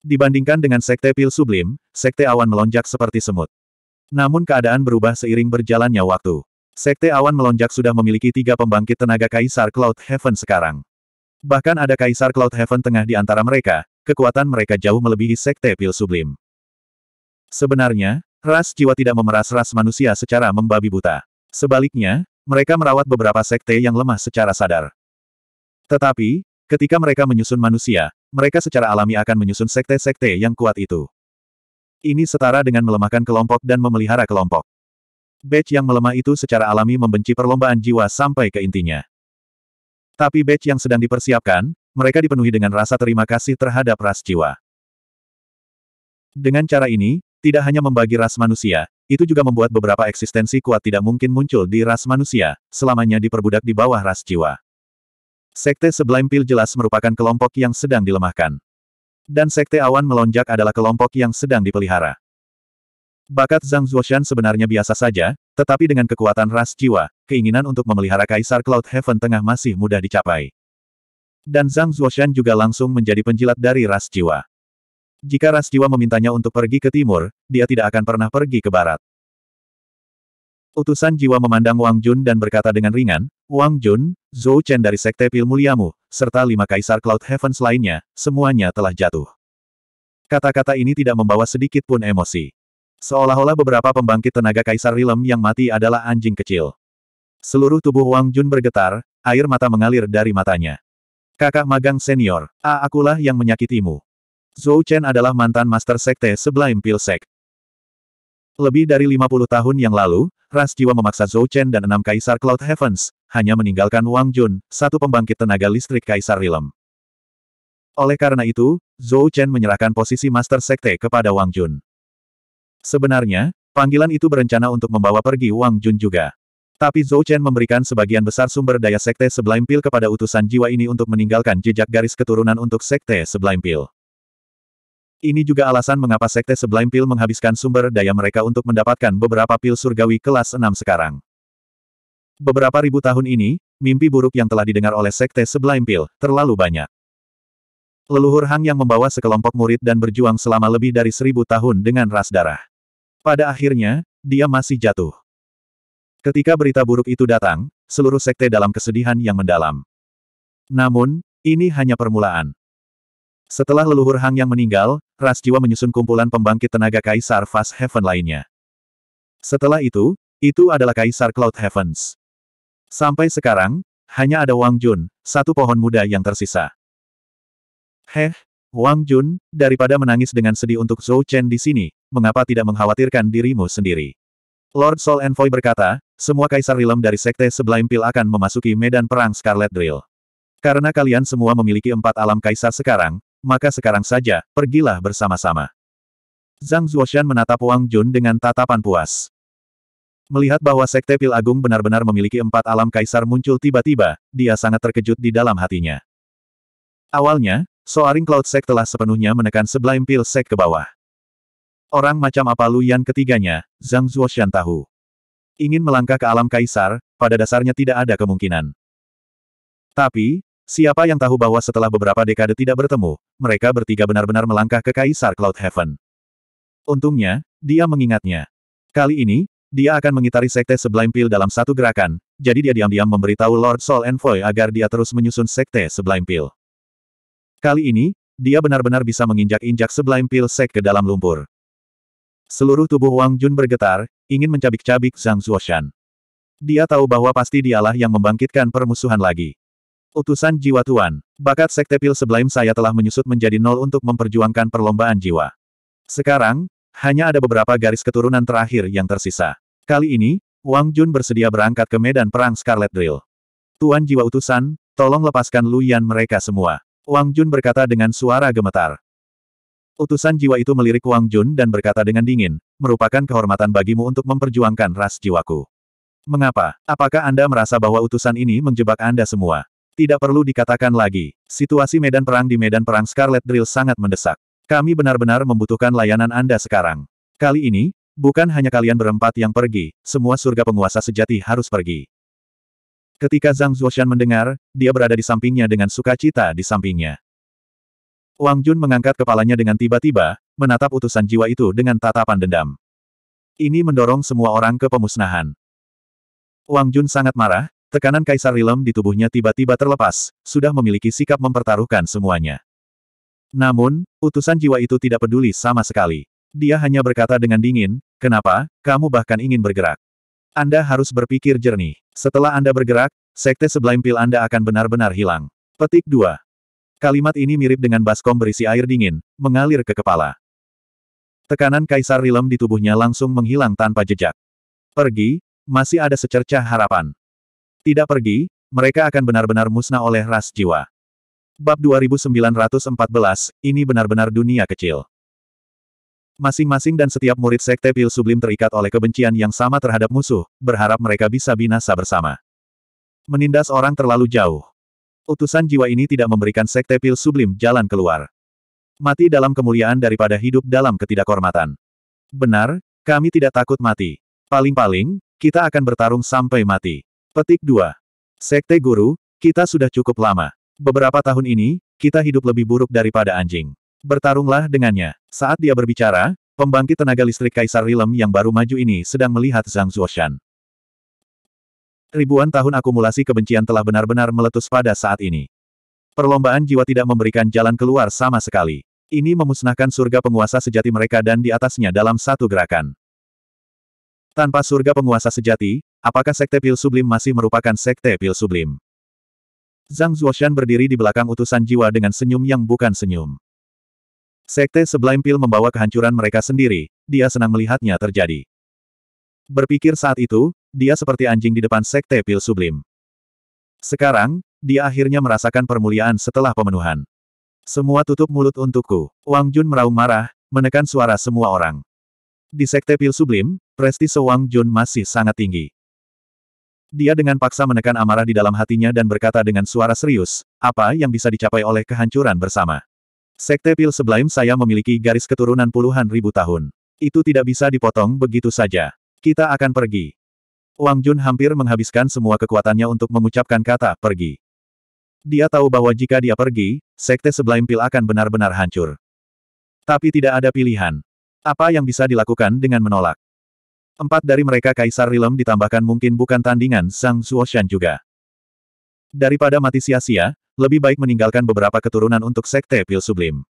Dibandingkan dengan Sekte Pil Sublim, Sekte Awan melonjak seperti semut. Namun keadaan berubah seiring berjalannya waktu. Sekte Awan Melonjak sudah memiliki tiga pembangkit tenaga Kaisar Cloud Heaven sekarang. Bahkan ada Kaisar Cloud Heaven tengah di antara mereka, kekuatan mereka jauh melebihi Sekte Pil Sublim. Sebenarnya, ras jiwa tidak memeras ras manusia secara membabi buta. Sebaliknya, mereka merawat beberapa sekte yang lemah secara sadar. Tetapi, ketika mereka menyusun manusia, mereka secara alami akan menyusun sekte-sekte yang kuat itu. Ini setara dengan melemahkan kelompok dan memelihara kelompok. Batch yang melemah itu secara alami membenci perlombaan jiwa sampai ke intinya. Tapi batch yang sedang dipersiapkan, mereka dipenuhi dengan rasa terima kasih terhadap ras jiwa. Dengan cara ini, tidak hanya membagi ras manusia, itu juga membuat beberapa eksistensi kuat tidak mungkin muncul di ras manusia, selamanya diperbudak di bawah ras jiwa. Sekte Sublime pil jelas merupakan kelompok yang sedang dilemahkan. Dan Sekte Awan Melonjak adalah kelompok yang sedang dipelihara. Bakat Zhang Zuoshan sebenarnya biasa saja, tetapi dengan kekuatan ras jiwa, keinginan untuk memelihara Kaisar Cloud Heaven Tengah masih mudah dicapai. Dan Zhang Zuoshan juga langsung menjadi penjilat dari ras jiwa. Jika ras jiwa memintanya untuk pergi ke timur, dia tidak akan pernah pergi ke barat. Utusan jiwa memandang Wang Jun dan berkata dengan ringan, Wang Jun, Zhou Chen dari Sekte Pil Muliamu, serta lima Kaisar Cloud Heavens lainnya, semuanya telah jatuh. Kata-kata ini tidak membawa sedikit pun emosi. Seolah-olah beberapa pembangkit tenaga Kaisar Rilem yang mati adalah anjing kecil. Seluruh tubuh Wang Jun bergetar, air mata mengalir dari matanya. Kakak magang senior, A akulah yang menyakitimu. Zhou Chen adalah mantan master sekte sebelum Sek. Lebih dari 50 tahun yang lalu, ras jiwa memaksa Zhou Chen dan enam kaisar Cloud Heavens, hanya meninggalkan Wang Jun, satu pembangkit tenaga listrik kaisar Rilem. Oleh karena itu, Zhou Chen menyerahkan posisi master sekte kepada Wang Jun. Sebenarnya, panggilan itu berencana untuk membawa pergi Wang Jun juga. Tapi Zhou Chen memberikan sebagian besar sumber daya Sekte Sublime Pil kepada utusan jiwa ini untuk meninggalkan jejak garis keturunan untuk Sekte Sublime Pil. Ini juga alasan mengapa Sekte Sublime Pil menghabiskan sumber daya mereka untuk mendapatkan beberapa pil surgawi kelas 6 sekarang. Beberapa ribu tahun ini, mimpi buruk yang telah didengar oleh Sekte Sublime Pil, terlalu banyak. Leluhur Hang yang membawa sekelompok murid dan berjuang selama lebih dari seribu tahun dengan ras darah. Pada akhirnya, dia masih jatuh. Ketika berita buruk itu datang, seluruh sekte dalam kesedihan yang mendalam. Namun, ini hanya permulaan. Setelah leluhur Hang yang meninggal, ras jiwa menyusun kumpulan pembangkit tenaga Kaisar Fast Heaven lainnya. Setelah itu, itu adalah Kaisar Cloud Heavens. Sampai sekarang, hanya ada Wang Jun, satu pohon muda yang tersisa. Heh, Wang Jun, daripada menangis dengan sedih untuk Zhou Chen di sini, mengapa tidak mengkhawatirkan dirimu sendiri? Lord Soul Envoy berkata, semua kaisar rilem dari sekte Sebelah Pil akan memasuki medan perang Scarlet Drill. Karena kalian semua memiliki empat alam kaisar sekarang, maka sekarang saja, pergilah bersama-sama. Zhang Zuoshan menatap Wang Jun dengan tatapan puas. Melihat bahwa Sekte Pil Agung benar-benar memiliki empat alam kaisar muncul tiba-tiba, dia sangat terkejut di dalam hatinya. Awalnya, Soaring Cloud Sect telah sepenuhnya menekan Sublime Pill sect ke bawah. Orang macam apa Luyan ketiganya, Zhang Zhuoshan tahu. Ingin melangkah ke alam kaisar, pada dasarnya tidak ada kemungkinan. Tapi, siapa yang tahu bahwa setelah beberapa dekade tidak bertemu, mereka bertiga benar-benar melangkah ke kaisar Cloud Heaven. Untungnya, dia mengingatnya. Kali ini, dia akan mengitari sekte Sublime Pill dalam satu gerakan, jadi dia diam-diam memberitahu Lord Soul Envoy agar dia terus menyusun sekte Sublime Pill. Kali ini, dia benar-benar bisa menginjak-injak sebelaim pil sek ke dalam lumpur. Seluruh tubuh Wang Jun bergetar, ingin mencabik-cabik Zhang Zuoshan. Dia tahu bahwa pasti dialah yang membangkitkan permusuhan lagi. Utusan jiwa Tuan, bakat sekte pil sebelum saya telah menyusut menjadi nol untuk memperjuangkan perlombaan jiwa. Sekarang, hanya ada beberapa garis keturunan terakhir yang tersisa. Kali ini, Wang Jun bersedia berangkat ke medan perang Scarlet Drill. Tuan jiwa utusan, tolong lepaskan Lu Yan mereka semua. Wang Jun berkata dengan suara gemetar. Utusan jiwa itu melirik Wang Jun dan berkata dengan dingin, merupakan kehormatan bagimu untuk memperjuangkan ras jiwaku. Mengapa? Apakah Anda merasa bahwa utusan ini menjebak Anda semua? Tidak perlu dikatakan lagi, situasi medan perang di medan perang Scarlet Drill sangat mendesak. Kami benar-benar membutuhkan layanan Anda sekarang. Kali ini, bukan hanya kalian berempat yang pergi, semua surga penguasa sejati harus pergi. Ketika Zhang Zuoshan mendengar, dia berada di sampingnya dengan sukacita di sampingnya. Wang Jun mengangkat kepalanya dengan tiba-tiba, menatap utusan jiwa itu dengan tatapan dendam. Ini mendorong semua orang ke pemusnahan. Wang Jun sangat marah, tekanan kaisar Rilem di tubuhnya tiba-tiba terlepas, sudah memiliki sikap mempertaruhkan semuanya. Namun, utusan jiwa itu tidak peduli sama sekali. Dia hanya berkata dengan dingin, kenapa, kamu bahkan ingin bergerak. Anda harus berpikir jernih. Setelah Anda bergerak, sekte Sublime pil Anda akan benar-benar hilang. Petik 2. Kalimat ini mirip dengan baskom berisi air dingin, mengalir ke kepala. Tekanan kaisar rilem di tubuhnya langsung menghilang tanpa jejak. Pergi, masih ada secercah harapan. Tidak pergi, mereka akan benar-benar musnah oleh ras jiwa. Bab 2914, ini benar-benar dunia kecil. Masing-masing dan setiap murid Sekte Pil Sublim terikat oleh kebencian yang sama terhadap musuh, berharap mereka bisa binasa bersama. Menindas orang terlalu jauh. Utusan jiwa ini tidak memberikan Sekte Pil Sublim jalan keluar. Mati dalam kemuliaan daripada hidup dalam ketidakhormatan. Benar, kami tidak takut mati. Paling-paling, kita akan bertarung sampai mati. Petik 2. Sekte Guru, kita sudah cukup lama. Beberapa tahun ini, kita hidup lebih buruk daripada anjing. Bertarunglah dengannya. Saat dia berbicara, pembangkit tenaga listrik Kaisar Rilem yang baru maju ini sedang melihat Zhang Zuoshan. Ribuan tahun akumulasi kebencian telah benar-benar meletus pada saat ini. Perlombaan jiwa tidak memberikan jalan keluar sama sekali. Ini memusnahkan surga penguasa sejati mereka dan di atasnya dalam satu gerakan. Tanpa surga penguasa sejati, apakah Sekte Pil Sublim masih merupakan Sekte Pil Sublim? Zhang Zuoshan berdiri di belakang utusan jiwa dengan senyum yang bukan senyum. Sekte Sublime Pil membawa kehancuran mereka sendiri, dia senang melihatnya terjadi. Berpikir saat itu, dia seperti anjing di depan Sekte Pil Sublim. Sekarang, dia akhirnya merasakan permuliaan setelah pemenuhan. Semua tutup mulut untukku. Wang Jun meraung marah, menekan suara semua orang. Di Sekte Pil Sublim, prestise Wang Jun masih sangat tinggi. Dia dengan paksa menekan amarah di dalam hatinya dan berkata dengan suara serius, apa yang bisa dicapai oleh kehancuran bersama. Sekte Pil Sublime saya memiliki garis keturunan puluhan ribu tahun. Itu tidak bisa dipotong begitu saja. Kita akan pergi. Wang Jun hampir menghabiskan semua kekuatannya untuk mengucapkan kata pergi. Dia tahu bahwa jika dia pergi, Sekte Sublime Pil akan benar-benar hancur. Tapi tidak ada pilihan. Apa yang bisa dilakukan dengan menolak? Empat dari mereka Kaisar Rilem ditambahkan mungkin bukan tandingan Sang Suoshan juga. Daripada mati sia-sia, lebih baik meninggalkan beberapa keturunan untuk sekte pil sublim.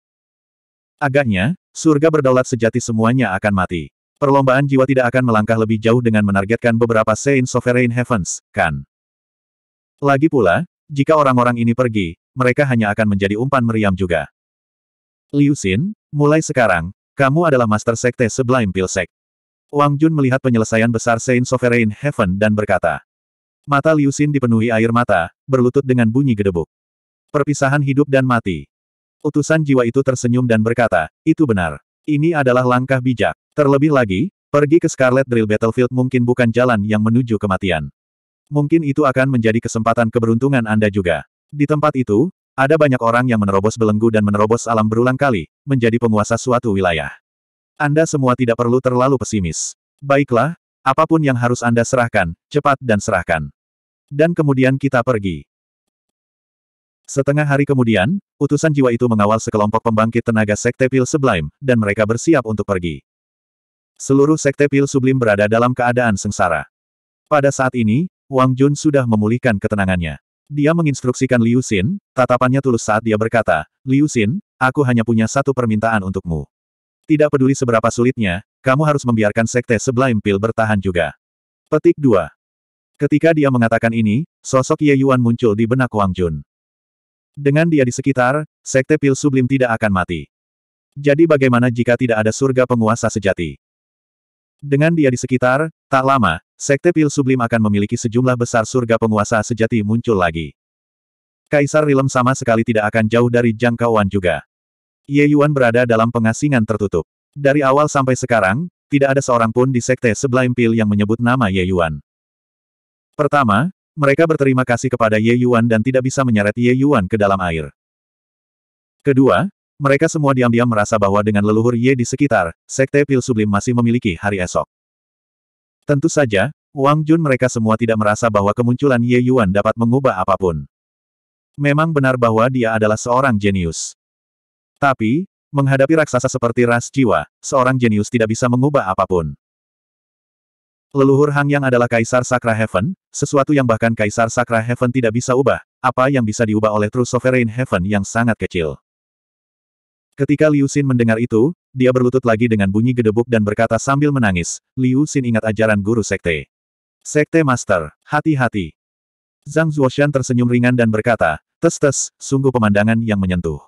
Agaknya, surga berdaulat sejati semuanya akan mati. Perlombaan jiwa tidak akan melangkah lebih jauh dengan menargetkan beberapa Saint Sovereign Heavens, kan? Lagi pula, jika orang-orang ini pergi, mereka hanya akan menjadi umpan meriam juga. Liu Xin, mulai sekarang, kamu adalah Master Sekte Pil Pilsek. Wang Jun melihat penyelesaian besar Saint Sovereign Heaven dan berkata. Mata Liu Xin dipenuhi air mata, berlutut dengan bunyi gedebuk. Perpisahan hidup dan mati. Utusan jiwa itu tersenyum dan berkata, itu benar. Ini adalah langkah bijak. Terlebih lagi, pergi ke Scarlet Drill Battlefield mungkin bukan jalan yang menuju kematian. Mungkin itu akan menjadi kesempatan keberuntungan Anda juga. Di tempat itu, ada banyak orang yang menerobos belenggu dan menerobos alam berulang kali, menjadi penguasa suatu wilayah. Anda semua tidak perlu terlalu pesimis. Baiklah, apapun yang harus Anda serahkan, cepat dan serahkan. Dan kemudian kita pergi. Setengah hari kemudian, utusan jiwa itu mengawal sekelompok pembangkit tenaga Sekte Pil Sublime, dan mereka bersiap untuk pergi. Seluruh Sekte Pil Sublime berada dalam keadaan sengsara. Pada saat ini, Wang Jun sudah memulihkan ketenangannya. Dia menginstruksikan Liu Xin, tatapannya tulus saat dia berkata, Liu Xin, aku hanya punya satu permintaan untukmu. Tidak peduli seberapa sulitnya, kamu harus membiarkan Sekte Sublime Pil bertahan juga. Petik 2. Ketika dia mengatakan ini, sosok Ye Yuan muncul di benak Wang Jun. Dengan dia di sekitar, Sekte Pil Sublim tidak akan mati. Jadi bagaimana jika tidak ada surga penguasa sejati? Dengan dia di sekitar, tak lama, Sekte Pil Sublim akan memiliki sejumlah besar surga penguasa sejati muncul lagi. Kaisar Rilem sama sekali tidak akan jauh dari jangkauan juga. Ye Yuan berada dalam pengasingan tertutup. Dari awal sampai sekarang, tidak ada seorang pun di Sekte Sebelah Pil yang menyebut nama Ye Yuan. Pertama, mereka berterima kasih kepada Ye Yuan dan tidak bisa menyeret Ye Yuan ke dalam air. Kedua, mereka semua diam-diam merasa bahwa dengan leluhur Ye di sekitar, Sekte Pil Sublim masih memiliki hari esok. Tentu saja, Wang Jun mereka semua tidak merasa bahwa kemunculan Ye Yuan dapat mengubah apapun. Memang benar bahwa dia adalah seorang jenius. Tapi, menghadapi raksasa seperti ras jiwa, seorang jenius tidak bisa mengubah apapun. Leluhur Hang Yang adalah Kaisar Sakra Heaven, sesuatu yang bahkan Kaisar Sakra Heaven tidak bisa ubah, apa yang bisa diubah oleh True Sovereign Heaven yang sangat kecil. Ketika Liu Xin mendengar itu, dia berlutut lagi dengan bunyi gedebuk dan berkata sambil menangis, Liu Xin ingat ajaran guru sekte. Sekte Master, hati-hati. Zhang Zuoshan tersenyum ringan dan berkata, tes-tes, sungguh pemandangan yang menyentuh.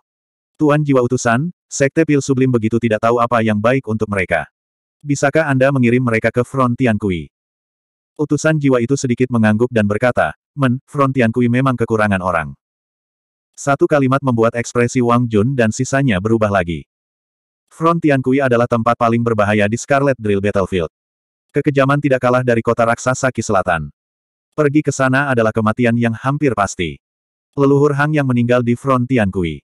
Tuan jiwa utusan, sekte pil sublim begitu tidak tahu apa yang baik untuk mereka. Bisakah Anda mengirim mereka ke Front Tiankui? Utusan jiwa itu sedikit mengangguk dan berkata, Men, Front Tiankui memang kekurangan orang. Satu kalimat membuat ekspresi Wang Jun dan sisanya berubah lagi. Front Tiankui adalah tempat paling berbahaya di Scarlet Drill Battlefield. Kekejaman tidak kalah dari kota raksasa Ki Selatan. Pergi ke sana adalah kematian yang hampir pasti. Leluhur Hang yang meninggal di Front Tiankui.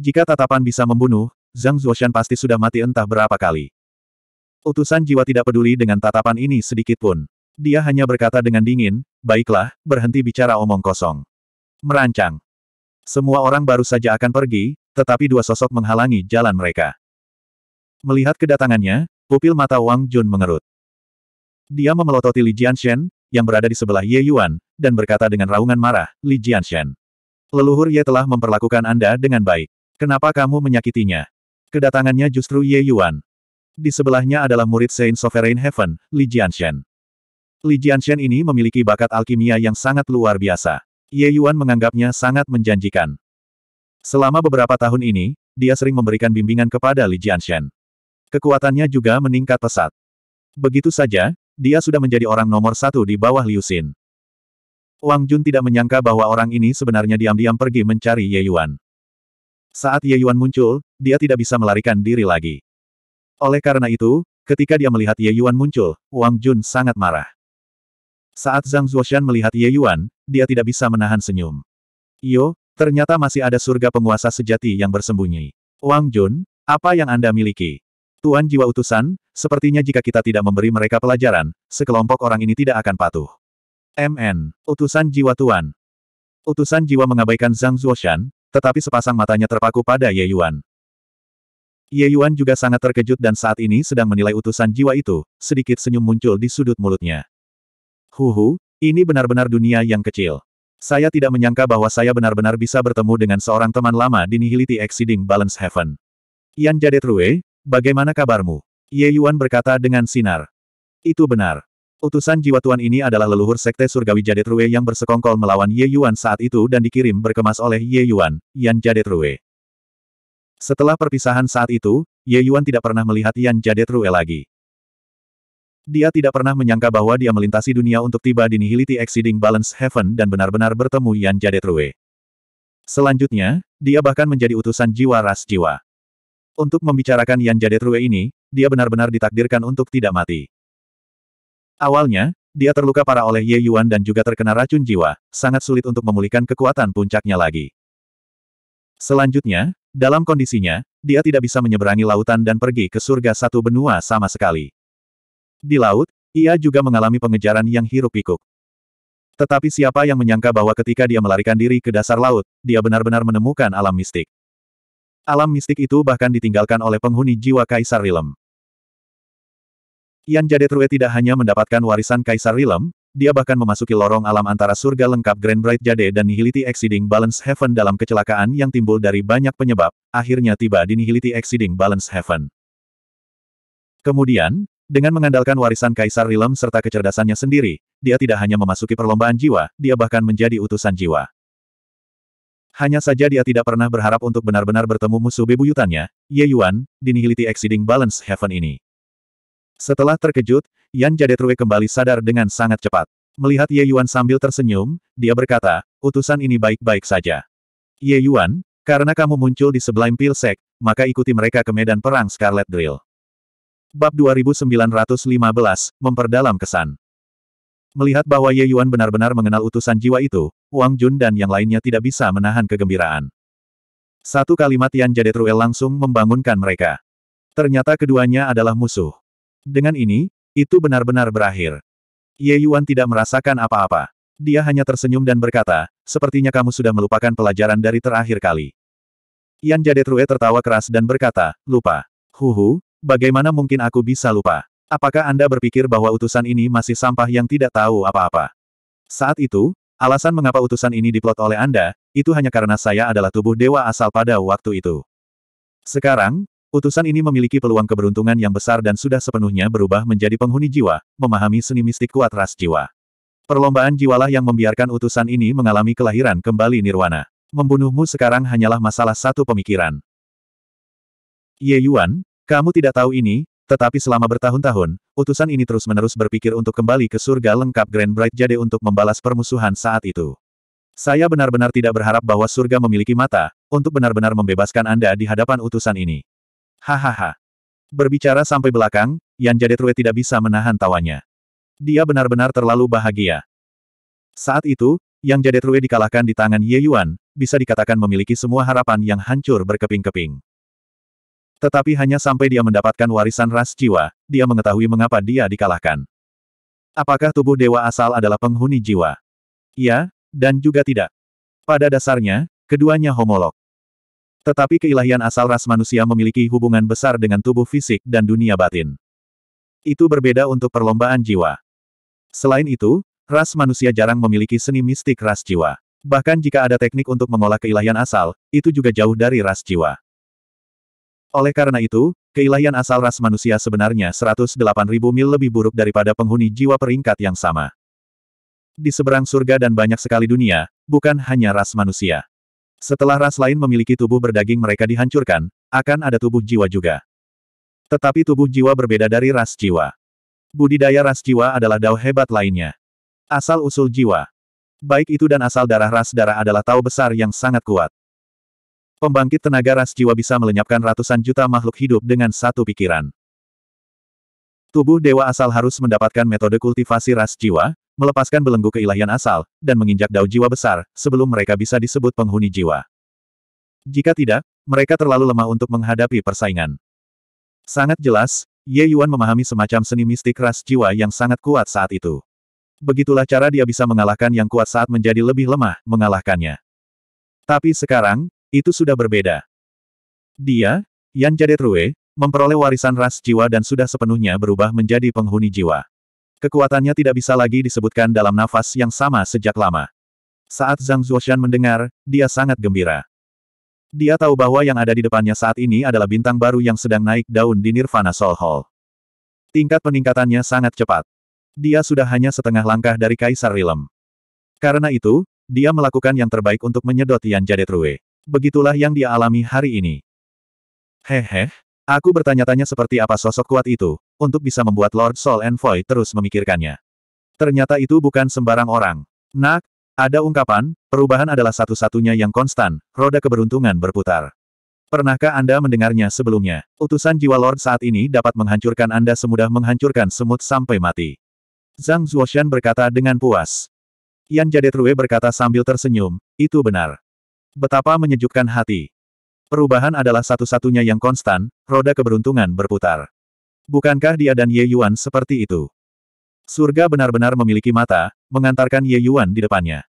Jika tatapan bisa membunuh, Zhang Zuoshan pasti sudah mati entah berapa kali. Utusan jiwa tidak peduli dengan tatapan ini sedikit pun. Dia hanya berkata dengan dingin, baiklah, berhenti bicara omong kosong. Merancang. Semua orang baru saja akan pergi, tetapi dua sosok menghalangi jalan mereka. Melihat kedatangannya, pupil mata Wang Jun mengerut. Dia memelototi Li Jianshen, yang berada di sebelah Ye Yuan, dan berkata dengan raungan marah, Li Jianshen. Leluhur Ye telah memperlakukan Anda dengan baik. Kenapa kamu menyakitinya? Kedatangannya justru Ye Yuan. Di sebelahnya adalah murid Saint Sovereign Heaven, Li Jianshen. Li Jianshen ini memiliki bakat alkimia yang sangat luar biasa. Ye Yuan menganggapnya sangat menjanjikan. Selama beberapa tahun ini, dia sering memberikan bimbingan kepada Li Jianshen. Kekuatannya juga meningkat pesat. Begitu saja, dia sudah menjadi orang nomor satu di bawah Liu Xin. Wang Jun tidak menyangka bahwa orang ini sebenarnya diam-diam pergi mencari Ye Yuan. Saat Ye Yuan muncul, dia tidak bisa melarikan diri lagi. Oleh karena itu, ketika dia melihat Ye Yuan muncul, Wang Jun sangat marah. Saat Zhang Zuoshan melihat Ye Yuan, dia tidak bisa menahan senyum. Yo, ternyata masih ada surga penguasa sejati yang bersembunyi. Wang Jun, apa yang Anda miliki? Tuan jiwa utusan, sepertinya jika kita tidak memberi mereka pelajaran, sekelompok orang ini tidak akan patuh. MN, utusan jiwa Tuan. Utusan jiwa mengabaikan Zhang Zuoshan, tetapi sepasang matanya terpaku pada Ye Yuan. Ye Yuan juga sangat terkejut dan saat ini sedang menilai utusan jiwa itu, sedikit senyum muncul di sudut mulutnya. Huhu, ini benar-benar dunia yang kecil. Saya tidak menyangka bahwa saya benar-benar bisa bertemu dengan seorang teman lama di Nihility Exceeding Balance Heaven. Yan Jadet Rue, bagaimana kabarmu? Ye Yuan berkata dengan sinar. Itu benar. Utusan jiwa tuan ini adalah leluhur sekte surgawi Jadet Rue yang bersekongkol melawan Ye Yuan saat itu dan dikirim berkemas oleh Ye Yuan, Yan Jadet Rue. Setelah perpisahan saat itu, Ye Yuan tidak pernah melihat Yan Jade Rue lagi. Dia tidak pernah menyangka bahwa dia melintasi dunia untuk tiba di Nihility Exceeding Balance Heaven dan benar-benar bertemu Yan Jade Rue. Selanjutnya, dia bahkan menjadi utusan jiwa ras jiwa. Untuk membicarakan Yan Jade Rue ini, dia benar-benar ditakdirkan untuk tidak mati. Awalnya, dia terluka parah oleh Ye Yuan dan juga terkena racun jiwa, sangat sulit untuk memulihkan kekuatan puncaknya lagi. Selanjutnya, dalam kondisinya, dia tidak bisa menyeberangi lautan dan pergi ke surga satu benua sama sekali. Di laut, ia juga mengalami pengejaran yang hiruk-pikuk. Tetapi siapa yang menyangka bahwa ketika dia melarikan diri ke dasar laut, dia benar-benar menemukan alam mistik. Alam mistik itu bahkan ditinggalkan oleh penghuni jiwa Kaisar Rilem. Yan Jade True tidak hanya mendapatkan warisan Kaisar Rilem, dia bahkan memasuki lorong alam antara surga lengkap Grand Bright Jade dan Nihility Exceeding Balance Heaven dalam kecelakaan yang timbul dari banyak penyebab, akhirnya tiba di Nihility Exceeding Balance Heaven. Kemudian, dengan mengandalkan warisan Kaisar Rilem serta kecerdasannya sendiri, dia tidak hanya memasuki perlombaan jiwa, dia bahkan menjadi utusan jiwa. Hanya saja dia tidak pernah berharap untuk benar-benar bertemu musuh bebuyutannya, Ye Yuan, di Nihility Exceeding Balance Heaven ini. Setelah terkejut, Yan Jadetrue kembali sadar dengan sangat cepat. Melihat Ye Yuan sambil tersenyum, dia berkata, utusan ini baik-baik saja. Ye Yuan, karena kamu muncul di sebelah Pilsek, maka ikuti mereka ke medan perang Scarlet Drill. Bab 2915, Memperdalam Kesan Melihat bahwa Ye Yuan benar-benar mengenal utusan jiwa itu, Wang Jun dan yang lainnya tidak bisa menahan kegembiraan. Satu kalimat Yan Jadetruel langsung membangunkan mereka. Ternyata keduanya adalah musuh. Dengan ini, itu benar-benar berakhir. Ye Yuan tidak merasakan apa-apa. Dia hanya tersenyum dan berkata, sepertinya kamu sudah melupakan pelajaran dari terakhir kali. Yan Jadetrue tertawa keras dan berkata, lupa. Huhu, bagaimana mungkin aku bisa lupa? Apakah Anda berpikir bahwa utusan ini masih sampah yang tidak tahu apa-apa? Saat itu, alasan mengapa utusan ini diplot oleh Anda, itu hanya karena saya adalah tubuh dewa asal pada waktu itu. Sekarang, Utusan ini memiliki peluang keberuntungan yang besar dan sudah sepenuhnya berubah menjadi penghuni jiwa, memahami seni mistik kuat ras jiwa. Perlombaan jiwalah yang membiarkan utusan ini mengalami kelahiran kembali nirwana. Membunuhmu sekarang hanyalah masalah satu pemikiran. Ye Yuan, kamu tidak tahu ini, tetapi selama bertahun-tahun, utusan ini terus-menerus berpikir untuk kembali ke surga lengkap Grand Bright Jade untuk membalas permusuhan saat itu. Saya benar-benar tidak berharap bahwa surga memiliki mata, untuk benar-benar membebaskan Anda di hadapan utusan ini. Hahaha. Berbicara sampai belakang, Yan True tidak bisa menahan tawanya. Dia benar-benar terlalu bahagia. Saat itu, Yang True dikalahkan di tangan Ye Yuan, bisa dikatakan memiliki semua harapan yang hancur berkeping-keping. Tetapi hanya sampai dia mendapatkan warisan ras jiwa, dia mengetahui mengapa dia dikalahkan. Apakah tubuh dewa asal adalah penghuni jiwa? Ya, dan juga tidak. Pada dasarnya, keduanya homolog. Tetapi keilahian asal ras manusia memiliki hubungan besar dengan tubuh fisik dan dunia batin. Itu berbeda untuk perlombaan jiwa. Selain itu, ras manusia jarang memiliki seni mistik ras jiwa. Bahkan jika ada teknik untuk mengolah keilahian asal, itu juga jauh dari ras jiwa. Oleh karena itu, keilahian asal ras manusia sebenarnya 108.000 mil lebih buruk daripada penghuni jiwa peringkat yang sama. Di seberang surga dan banyak sekali dunia, bukan hanya ras manusia. Setelah ras lain memiliki tubuh berdaging mereka dihancurkan, akan ada tubuh jiwa juga. Tetapi tubuh jiwa berbeda dari ras jiwa. Budidaya ras jiwa adalah dao hebat lainnya. Asal-usul jiwa. Baik itu dan asal darah ras darah adalah tau besar yang sangat kuat. Pembangkit tenaga ras jiwa bisa melenyapkan ratusan juta makhluk hidup dengan satu pikiran. Tubuh dewa asal harus mendapatkan metode kultivasi ras jiwa, melepaskan belenggu keilahian asal, dan menginjak dao jiwa besar, sebelum mereka bisa disebut penghuni jiwa. Jika tidak, mereka terlalu lemah untuk menghadapi persaingan. Sangat jelas, Ye Yuan memahami semacam seni mistik ras jiwa yang sangat kuat saat itu. Begitulah cara dia bisa mengalahkan yang kuat saat menjadi lebih lemah, mengalahkannya. Tapi sekarang, itu sudah berbeda. Dia, Yan Jadetrue, memperoleh warisan ras jiwa dan sudah sepenuhnya berubah menjadi penghuni jiwa. Kekuatannya tidak bisa lagi disebutkan dalam nafas yang sama sejak lama. Saat Zhang Zuoshan mendengar, dia sangat gembira. Dia tahu bahwa yang ada di depannya saat ini adalah bintang baru yang sedang naik daun di Nirvana Soul Hall. Tingkat peningkatannya sangat cepat. Dia sudah hanya setengah langkah dari Kaisar Rilem. Karena itu, dia melakukan yang terbaik untuk menyedot Yan Jadetrue. Begitulah yang dia alami hari ini. Hehe, aku bertanya-tanya seperti apa sosok kuat itu, untuk bisa membuat Lord Soul Envoy terus memikirkannya. Ternyata itu bukan sembarang orang. Nak, ada ungkapan, perubahan adalah satu-satunya yang konstan, roda keberuntungan berputar. Pernahkah Anda mendengarnya sebelumnya? Utusan jiwa Lord saat ini dapat menghancurkan Anda semudah menghancurkan semut sampai mati. Zhang Zuoshan berkata dengan puas. Yan True berkata sambil tersenyum, itu benar. Betapa menyejukkan hati. Perubahan adalah satu-satunya yang konstan, roda keberuntungan berputar. Bukankah dia dan Ye Yuan seperti itu? Surga benar-benar memiliki mata, mengantarkan Ye Yuan di depannya.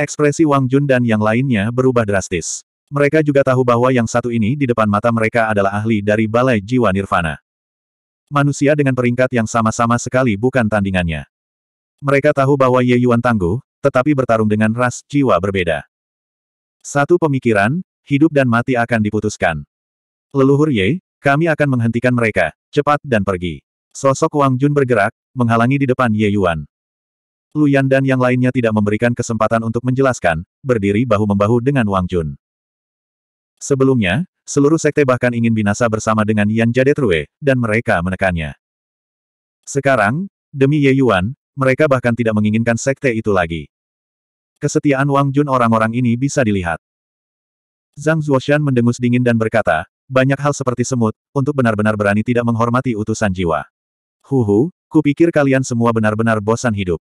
Ekspresi Wang Jun dan yang lainnya berubah drastis. Mereka juga tahu bahwa yang satu ini di depan mata mereka adalah ahli dari Balai Jiwa Nirvana. Manusia dengan peringkat yang sama-sama sekali bukan tandingannya. Mereka tahu bahwa Ye Yuan tangguh, tetapi bertarung dengan ras jiwa berbeda. Satu pemikiran, hidup dan mati akan diputuskan. Leluhur Ye, kami akan menghentikan mereka, cepat dan pergi. Sosok Wang Jun bergerak, menghalangi di depan Ye Yuan. Luyan dan yang lainnya tidak memberikan kesempatan untuk menjelaskan, berdiri bahu-membahu dengan Wang Jun. Sebelumnya, seluruh sekte bahkan ingin binasa bersama dengan Yan Jade True, dan mereka menekannya. Sekarang, demi Ye Yuan, mereka bahkan tidak menginginkan sekte itu lagi. Kesetiaan Wang Jun orang-orang ini bisa dilihat. Zhang Zuoshan mendengus dingin dan berkata, banyak hal seperti semut, untuk benar-benar berani tidak menghormati utusan jiwa. Huhu, kupikir kalian semua benar-benar bosan hidup.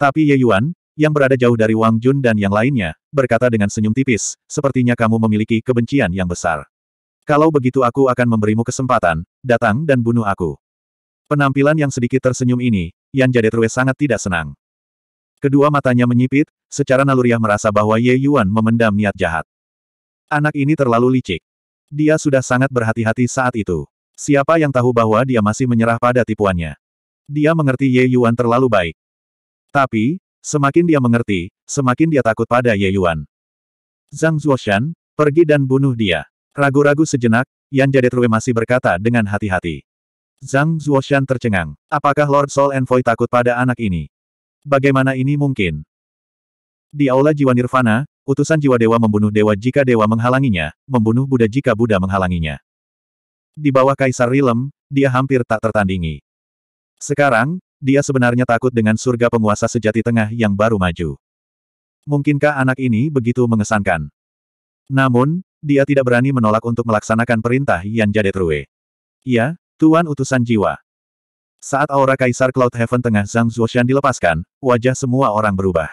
Tapi Ye Yuan, yang berada jauh dari Wang Jun dan yang lainnya, berkata dengan senyum tipis, sepertinya kamu memiliki kebencian yang besar. Kalau begitu aku akan memberimu kesempatan, datang dan bunuh aku. Penampilan yang sedikit tersenyum ini, Yan Jadetrue sangat tidak senang. Kedua matanya menyipit, secara naluriah merasa bahwa Ye Yuan memendam niat jahat. Anak ini terlalu licik. Dia sudah sangat berhati-hati saat itu. Siapa yang tahu bahwa dia masih menyerah pada tipuannya? Dia mengerti Ye Yuan terlalu baik. Tapi, semakin dia mengerti, semakin dia takut pada Ye Yuan. Zhang Zuoshan, pergi dan bunuh dia. Ragu-ragu sejenak, Yan Jadetrue masih berkata dengan hati-hati. Zhang Zuoshan tercengang. Apakah Lord Soul Envoy takut pada anak ini? Bagaimana ini mungkin? Di aula jiwa nirvana, Utusan jiwa dewa membunuh dewa jika dewa menghalanginya, membunuh Buddha jika Buddha menghalanginya. Di bawah Kaisar Rilem, dia hampir tak tertandingi. Sekarang, dia sebenarnya takut dengan surga penguasa sejati tengah yang baru maju. Mungkinkah anak ini begitu mengesankan? Namun, dia tidak berani menolak untuk melaksanakan perintah Yan Jadetrue. Ya, Tuan Utusan Jiwa. Saat aura Kaisar Cloud Heaven tengah Zhang Zuoshan dilepaskan, wajah semua orang berubah.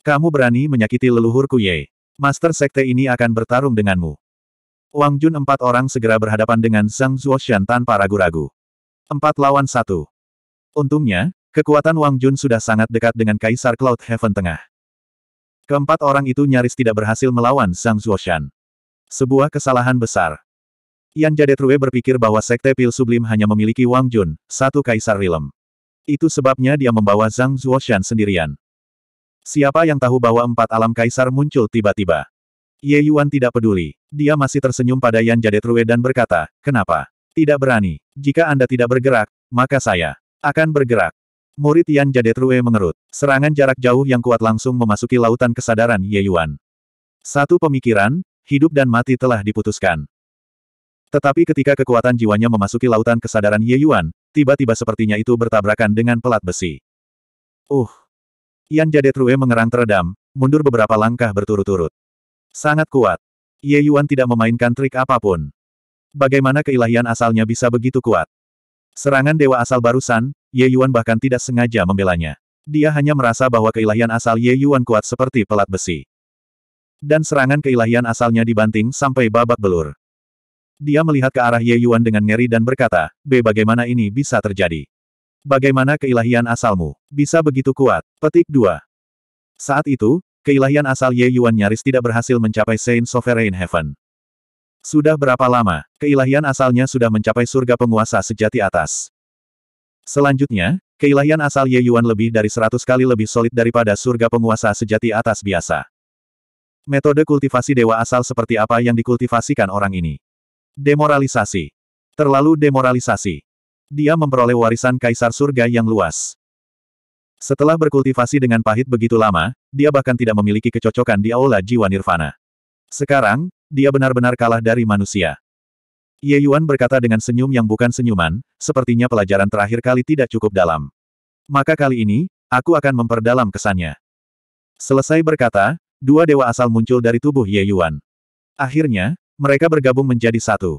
Kamu berani menyakiti leluhurku Ye. Master Sekte ini akan bertarung denganmu. Wang Jun empat orang segera berhadapan dengan Zhang Zuoshan tanpa ragu-ragu. Empat lawan satu. Untungnya, kekuatan Wang Jun sudah sangat dekat dengan Kaisar Cloud Heaven Tengah. Keempat orang itu nyaris tidak berhasil melawan Zhang Zuoshan. Sebuah kesalahan besar. Yan Jadetrue berpikir bahwa Sekte Pil Sublim hanya memiliki Wang Jun, satu Kaisar Rilem. Itu sebabnya dia membawa Zhang Zuoshan sendirian. Siapa yang tahu bahwa empat alam kaisar muncul tiba-tiba? Ye Yuan tidak peduli. Dia masih tersenyum pada Yan Jadetrue dan berkata, kenapa? Tidak berani. Jika Anda tidak bergerak, maka saya akan bergerak. Murid Yan Jadetrue mengerut. Serangan jarak jauh yang kuat langsung memasuki lautan kesadaran Ye Yuan. Satu pemikiran, hidup dan mati telah diputuskan. Tetapi ketika kekuatan jiwanya memasuki lautan kesadaran Ye Yuan, tiba-tiba sepertinya itu bertabrakan dengan pelat besi. Uh, Yan True mengerang teredam, mundur beberapa langkah berturut-turut. Sangat kuat. Ye Yuan tidak memainkan trik apapun. Bagaimana keilahian asalnya bisa begitu kuat? Serangan dewa asal barusan, Ye Yuan bahkan tidak sengaja membelanya. Dia hanya merasa bahwa keilahian asal Ye Yuan kuat seperti pelat besi. Dan serangan keilahian asalnya dibanting sampai babak belur. Dia melihat ke arah Ye Yuan dengan ngeri dan berkata, B bagaimana ini bisa terjadi? Bagaimana keilahian asalmu? Bisa begitu kuat. Petik 2. Saat itu, keilahian asal Ye Yuan nyaris tidak berhasil mencapai Saint Sovereign Heaven. Sudah berapa lama, keilahian asalnya sudah mencapai surga penguasa sejati atas. Selanjutnya, keilahian asal Ye Yuan lebih dari 100 kali lebih solid daripada surga penguasa sejati atas biasa. Metode kultivasi dewa asal seperti apa yang dikultivasikan orang ini? Demoralisasi. Terlalu demoralisasi. Dia memperoleh warisan kaisar surga yang luas. Setelah berkultivasi dengan pahit begitu lama, dia bahkan tidak memiliki kecocokan di aula jiwa nirvana. Sekarang, dia benar-benar kalah dari manusia. Ye Yuan berkata dengan senyum yang bukan senyuman, sepertinya pelajaran terakhir kali tidak cukup dalam. Maka kali ini, aku akan memperdalam kesannya. Selesai berkata, dua dewa asal muncul dari tubuh Ye Yuan. Akhirnya, mereka bergabung menjadi satu.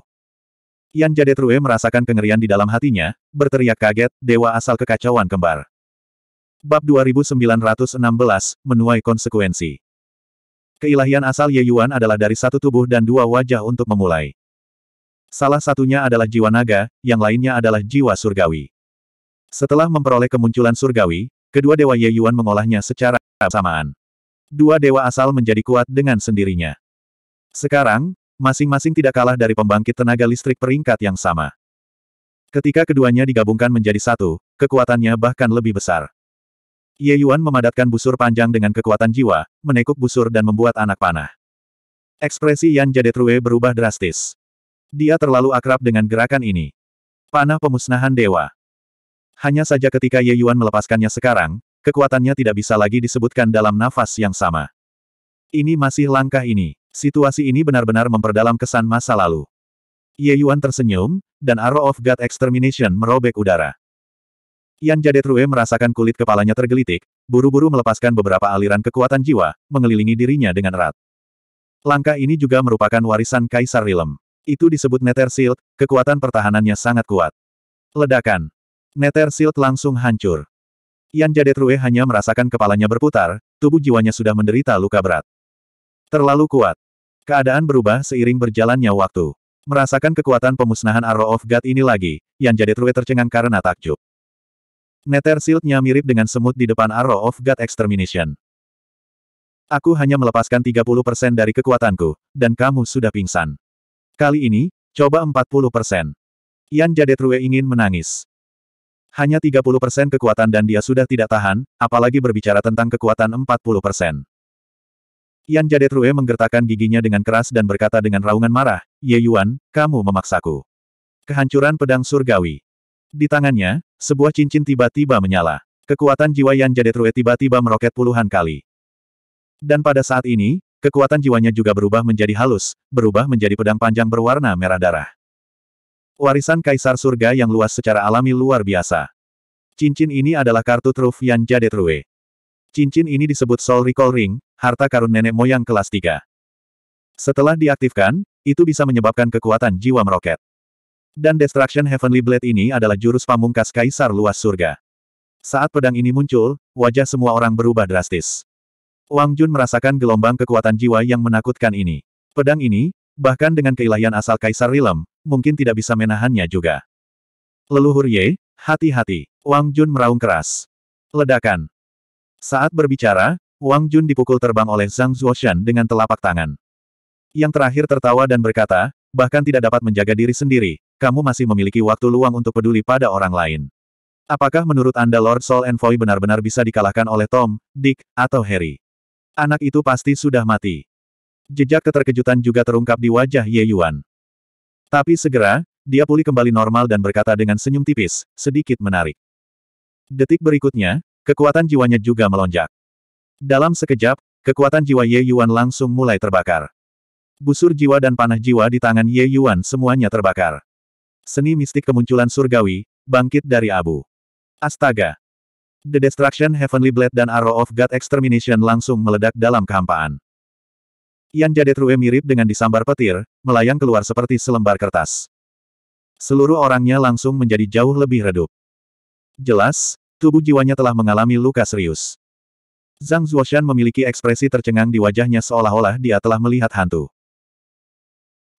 Yan True merasakan kengerian di dalam hatinya, berteriak kaget, dewa asal kekacauan kembar. Bab 2916, menuai konsekuensi. Keilahian asal Ye Yuan adalah dari satu tubuh dan dua wajah untuk memulai. Salah satunya adalah jiwa naga, yang lainnya adalah jiwa surgawi. Setelah memperoleh kemunculan surgawi, kedua dewa Ye Yuan mengolahnya secara bersamaan. Dua dewa asal menjadi kuat dengan sendirinya. Sekarang, masing-masing tidak kalah dari pembangkit tenaga listrik peringkat yang sama. Ketika keduanya digabungkan menjadi satu, kekuatannya bahkan lebih besar. Ye Yuan memadatkan busur panjang dengan kekuatan jiwa, menekuk busur dan membuat anak panah. Ekspresi Yan Jadetrue berubah drastis. Dia terlalu akrab dengan gerakan ini. Panah pemusnahan dewa. Hanya saja ketika Ye Yuan melepaskannya sekarang, kekuatannya tidak bisa lagi disebutkan dalam nafas yang sama. Ini masih langkah ini. Situasi ini benar-benar memperdalam kesan masa lalu. Ye Yuan tersenyum, dan Arrow of God Extermination merobek udara. Yan Rue merasakan kulit kepalanya tergelitik, buru-buru melepaskan beberapa aliran kekuatan jiwa, mengelilingi dirinya dengan erat. Langkah ini juga merupakan warisan Kaisar Rilem. Itu disebut Nether Shield, kekuatan pertahanannya sangat kuat. Ledakan. Nether Shield langsung hancur. Yan Rue hanya merasakan kepalanya berputar, tubuh jiwanya sudah menderita luka berat. Terlalu kuat. Keadaan berubah seiring berjalannya waktu. Merasakan kekuatan pemusnahan Arrow of God ini lagi, Yan Jadetrue tercengang karena takjub. Nether Shield-nya mirip dengan semut di depan Arrow of God Extermination. Aku hanya melepaskan 30% dari kekuatanku, dan kamu sudah pingsan. Kali ini, coba 40%. Yan Jadetrue ingin menangis. Hanya 30% kekuatan dan dia sudah tidak tahan, apalagi berbicara tentang kekuatan 40%. Yan Jade Rue menggertakkan giginya dengan keras dan berkata dengan raungan marah, Ye Yuan, kamu memaksaku. Kehancuran pedang surgawi. Di tangannya, sebuah cincin tiba-tiba menyala. Kekuatan jiwa Yan Jade Rue tiba-tiba meroket puluhan kali. Dan pada saat ini, kekuatan jiwanya juga berubah menjadi halus, berubah menjadi pedang panjang berwarna merah darah. Warisan Kaisar Surga yang luas secara alami luar biasa. Cincin ini adalah kartu truf Yan Jade Rue. Cincin ini disebut Soul Recall Ring, harta karun nenek moyang kelas 3. Setelah diaktifkan, itu bisa menyebabkan kekuatan jiwa meroket. Dan Destruction Heavenly Blade ini adalah jurus pamungkas kaisar luas surga. Saat pedang ini muncul, wajah semua orang berubah drastis. Wang Jun merasakan gelombang kekuatan jiwa yang menakutkan ini. Pedang ini, bahkan dengan keilahian asal Kaisar Rilem, mungkin tidak bisa menahannya juga. Leluhur Ye, hati-hati. Wang Jun meraung keras. Ledakan. Saat berbicara, Wang Jun dipukul terbang oleh Zhang Zuoshan dengan telapak tangan. Yang terakhir tertawa dan berkata, bahkan tidak dapat menjaga diri sendiri, kamu masih memiliki waktu luang untuk peduli pada orang lain. Apakah menurut Anda Lord Soul Envoy benar-benar bisa dikalahkan oleh Tom, Dick, atau Harry? Anak itu pasti sudah mati. Jejak keterkejutan juga terungkap di wajah Ye Yuan. Tapi segera, dia pulih kembali normal dan berkata dengan senyum tipis, sedikit menarik. Detik berikutnya, kekuatan jiwanya juga melonjak. Dalam sekejap, kekuatan jiwa Ye Yuan langsung mulai terbakar. Busur jiwa dan panah jiwa di tangan Ye Yuan semuanya terbakar. Seni mistik kemunculan surgawi, bangkit dari abu. Astaga! The Destruction Heavenly Blade dan Arrow of God Extermination langsung meledak dalam kehampaan. Yan Jadetrue mirip dengan disambar petir, melayang keluar seperti selembar kertas. Seluruh orangnya langsung menjadi jauh lebih redup. Jelas, tubuh jiwanya telah mengalami luka serius. Zhang Zuoshan memiliki ekspresi tercengang di wajahnya seolah-olah dia telah melihat hantu.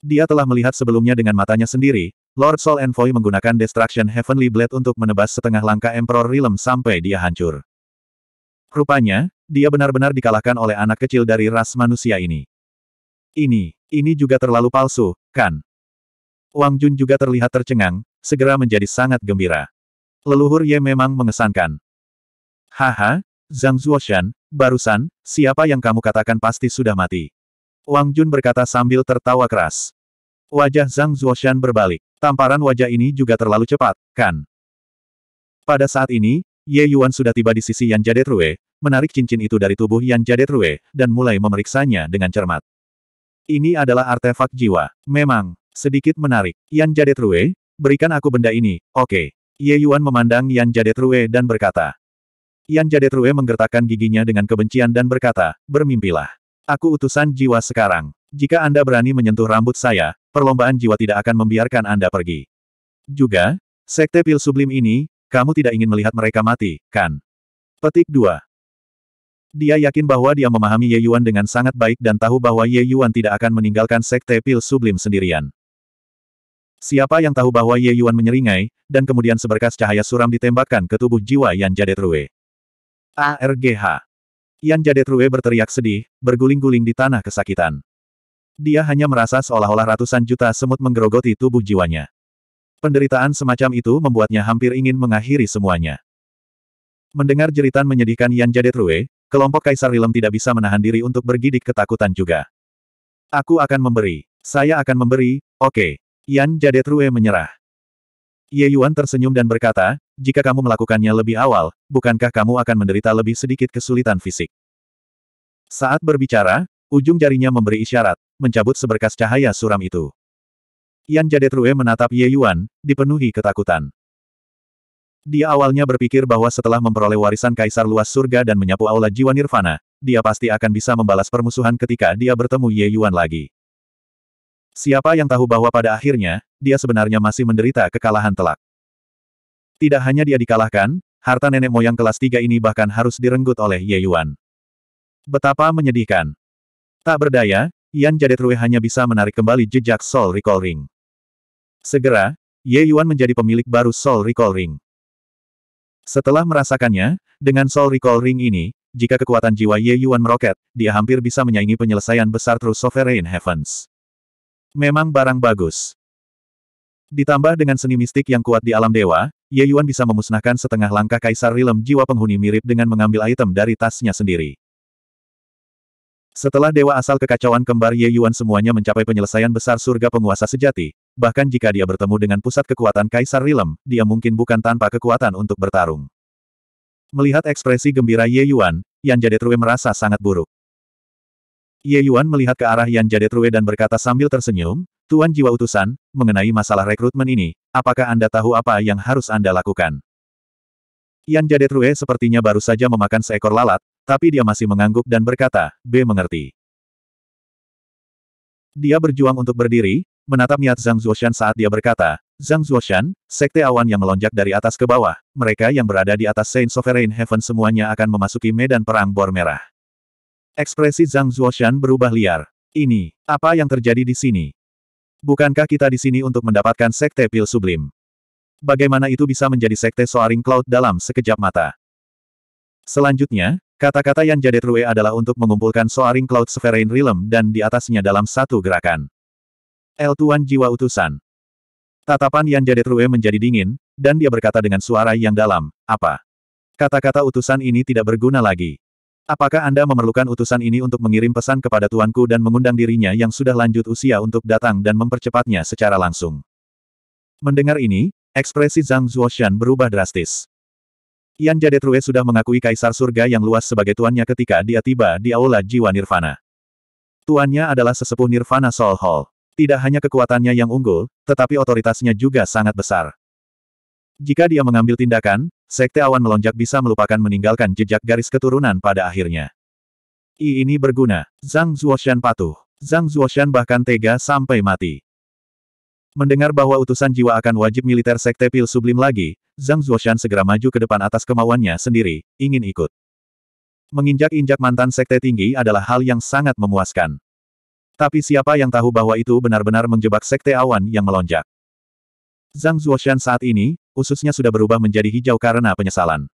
Dia telah melihat sebelumnya dengan matanya sendiri, Lord Soul Envoy menggunakan Destruction Heavenly Blade untuk menebas setengah langkah Emperor Realm sampai dia hancur. Rupanya, dia benar-benar dikalahkan oleh anak kecil dari ras manusia ini. Ini, ini juga terlalu palsu, kan? Wang Jun juga terlihat tercengang, segera menjadi sangat gembira. Leluhur Ye memang mengesankan. Haha, Zhang Zuoshan, barusan, siapa yang kamu katakan pasti sudah mati. Wang Jun berkata sambil tertawa keras. Wajah Zhang Zuoshan berbalik. Tamparan wajah ini juga terlalu cepat, kan? Pada saat ini, Ye Yuan sudah tiba di sisi Yan Jade Rue, menarik cincin itu dari tubuh Yan Jade Rue, dan mulai memeriksanya dengan cermat. Ini adalah artefak jiwa. Memang, sedikit menarik. Yan Jade Rue, berikan aku benda ini, oke. Okay. Ye Yuan memandang Yan Jade Rue dan berkata, Yan Jadetrue menggertakkan giginya dengan kebencian dan berkata, bermimpilah. Aku utusan jiwa sekarang. Jika Anda berani menyentuh rambut saya, perlombaan jiwa tidak akan membiarkan Anda pergi. Juga, sekte pil sublim ini, kamu tidak ingin melihat mereka mati, kan? Petik 2. Dia yakin bahwa dia memahami Ye Yuan dengan sangat baik dan tahu bahwa Ye Yuan tidak akan meninggalkan sekte pil sublim sendirian. Siapa yang tahu bahwa Ye Yuan menyeringai, dan kemudian seberkas cahaya suram ditembakkan ke tubuh jiwa Yan Jadetrue. ARGH. Yan Jadetrue berteriak sedih, berguling-guling di tanah kesakitan. Dia hanya merasa seolah-olah ratusan juta semut menggerogoti tubuh jiwanya. Penderitaan semacam itu membuatnya hampir ingin mengakhiri semuanya. Mendengar jeritan menyedihkan Yan Jadetrue, kelompok Kaisar Rilem tidak bisa menahan diri untuk bergidik ketakutan juga. Aku akan memberi. Saya akan memberi, oke. Okay. Yan Jadetrue menyerah. Ye Yuan tersenyum dan berkata, jika kamu melakukannya lebih awal, bukankah kamu akan menderita lebih sedikit kesulitan fisik? Saat berbicara, ujung jarinya memberi isyarat, mencabut seberkas cahaya suram itu. Yan Jadetrue menatap Ye Yuan, dipenuhi ketakutan. Dia awalnya berpikir bahwa setelah memperoleh warisan kaisar luas surga dan menyapu aula jiwa nirvana, dia pasti akan bisa membalas permusuhan ketika dia bertemu Ye Yuan lagi. Siapa yang tahu bahwa pada akhirnya, dia sebenarnya masih menderita kekalahan telak. Tidak hanya dia dikalahkan, harta nenek moyang kelas 3 ini bahkan harus direnggut oleh Ye Yuan. Betapa menyedihkan. Tak berdaya, Yan Jadetrue hanya bisa menarik kembali jejak Soul Recall Ring. Segera, Ye Yuan menjadi pemilik baru Soul Recall Ring. Setelah merasakannya, dengan Soul Recall Ring ini, jika kekuatan jiwa Ye Yuan meroket, dia hampir bisa menyaingi penyelesaian besar True Sovereign Heavens. Memang barang bagus. Ditambah dengan seni mistik yang kuat di alam dewa, Ye Yuan bisa memusnahkan setengah langkah Kaisar Rilem Jiwa penghuni mirip dengan mengambil item dari tasnya sendiri. Setelah Dewa Asal Kekacauan Kembar Ye Yuan semuanya mencapai penyelesaian besar surga penguasa sejati, bahkan jika dia bertemu dengan pusat kekuatan Kaisar Rilem, dia mungkin bukan tanpa kekuatan untuk bertarung. Melihat ekspresi gembira Ye Yuan, Yan Jadetrue merasa sangat buruk. Ye Yuan melihat ke arah Yan Jadetrue dan berkata sambil tersenyum, Tuan Jiwa Utusan, mengenai masalah rekrutmen ini, apakah Anda tahu apa yang harus Anda lakukan? Yan Jadetrue sepertinya baru saja memakan seekor lalat, tapi dia masih mengangguk dan berkata, B mengerti. Dia berjuang untuk berdiri, menatap niat Zhang Zuoshan saat dia berkata, Zhang Zuoshan, sekte awan yang melonjak dari atas ke bawah, mereka yang berada di atas Saint Sovereign Heaven semuanya akan memasuki medan perang bor merah. Ekspresi Zhang Zuoshan berubah liar. Ini, apa yang terjadi di sini? Bukankah kita di sini untuk mendapatkan sekte pil sublim? Bagaimana itu bisa menjadi sekte Soaring Cloud dalam sekejap mata? Selanjutnya, kata-kata yang jadi true adalah untuk mengumpulkan Soaring Cloud Sovereign Realm dan di atasnya dalam satu gerakan. El Tuan Jiwa Utusan. Tatapan yang jadi true menjadi dingin, dan dia berkata dengan suara yang dalam, apa? Kata-kata utusan ini tidak berguna lagi. Apakah Anda memerlukan utusan ini untuk mengirim pesan kepada tuanku dan mengundang dirinya yang sudah lanjut usia untuk datang dan mempercepatnya secara langsung? Mendengar ini, ekspresi Zhang Zuoshan berubah drastis. Yan Jadetrue sudah mengakui Kaisar Surga yang luas sebagai tuannya ketika dia tiba di Aula Jiwa Nirvana. Tuannya adalah sesepuh Nirvana Soul Hall. Tidak hanya kekuatannya yang unggul, tetapi otoritasnya juga sangat besar. Jika dia mengambil tindakan, Sekte Awan Melonjak bisa melupakan meninggalkan jejak garis keturunan pada akhirnya. I ini berguna. Zhang Zuoshan patuh. Zhang Zuoshan bahkan tega sampai mati. Mendengar bahwa utusan jiwa akan wajib militer Sekte Pil Sublim lagi, Zhang Zuoshan segera maju ke depan atas kemauannya sendiri, ingin ikut. Menginjak-injak mantan Sekte Tinggi adalah hal yang sangat memuaskan. Tapi siapa yang tahu bahwa itu benar-benar menjebak Sekte Awan yang melonjak. Zhang Zuoshan saat ini, ususnya sudah berubah menjadi hijau karena penyesalan.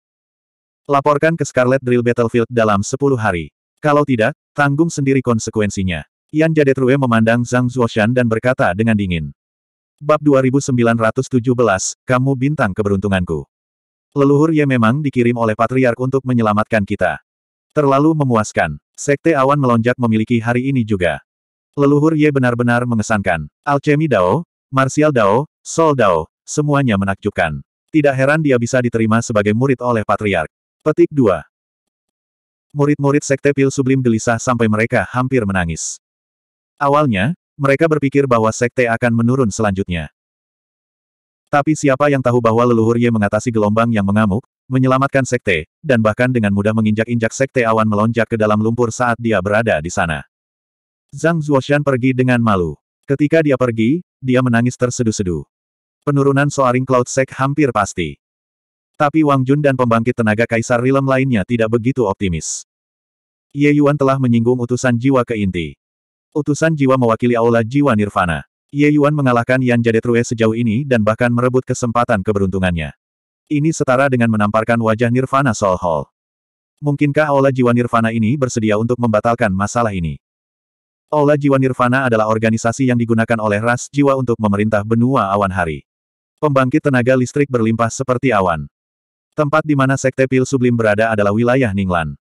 Laporkan ke Scarlet Drill Battlefield dalam 10 hari. Kalau tidak, tanggung sendiri konsekuensinya. Yan Jadetrue memandang Zhang Zuoshan dan berkata dengan dingin. Bab 2917, Kamu Bintang Keberuntunganku. Leluhur Ye memang dikirim oleh Patriark untuk menyelamatkan kita. Terlalu memuaskan. Sekte awan melonjak memiliki hari ini juga. Leluhur Ye benar-benar mengesankan. Alchemy Dao, Martial Dao, Soldao, semuanya menakjubkan. Tidak heran dia bisa diterima sebagai murid oleh Patriark. Petik 2. Murid-murid Sekte Pil Sublim gelisah sampai mereka hampir menangis. Awalnya, mereka berpikir bahwa Sekte akan menurun selanjutnya. Tapi siapa yang tahu bahwa leluhur Ye mengatasi gelombang yang mengamuk, menyelamatkan sekte, dan bahkan dengan mudah menginjak-injak sekte awan melonjak ke dalam lumpur saat dia berada di sana. Zhang Zuoshan pergi dengan malu. Ketika dia pergi, dia menangis terseduh-seduh penurunan Soaring Cloud Sek hampir pasti. Tapi Wang Jun dan pembangkit tenaga kaisar rilem lainnya tidak begitu optimis. Ye Yuan telah menyinggung utusan jiwa ke inti. Utusan jiwa mewakili aula jiwa nirvana. Ye Yuan mengalahkan Yan Jadetrue sejauh ini dan bahkan merebut kesempatan keberuntungannya. Ini setara dengan menamparkan wajah nirvana Soul Hall. Mungkinkah aula jiwa nirvana ini bersedia untuk membatalkan masalah ini? Aula Jiwa Nirvana adalah organisasi yang digunakan oleh ras jiwa untuk memerintah benua awan hari. Pembangkit tenaga listrik berlimpah seperti awan. Tempat di mana Sekte Pil Sublim berada adalah wilayah Ninglan.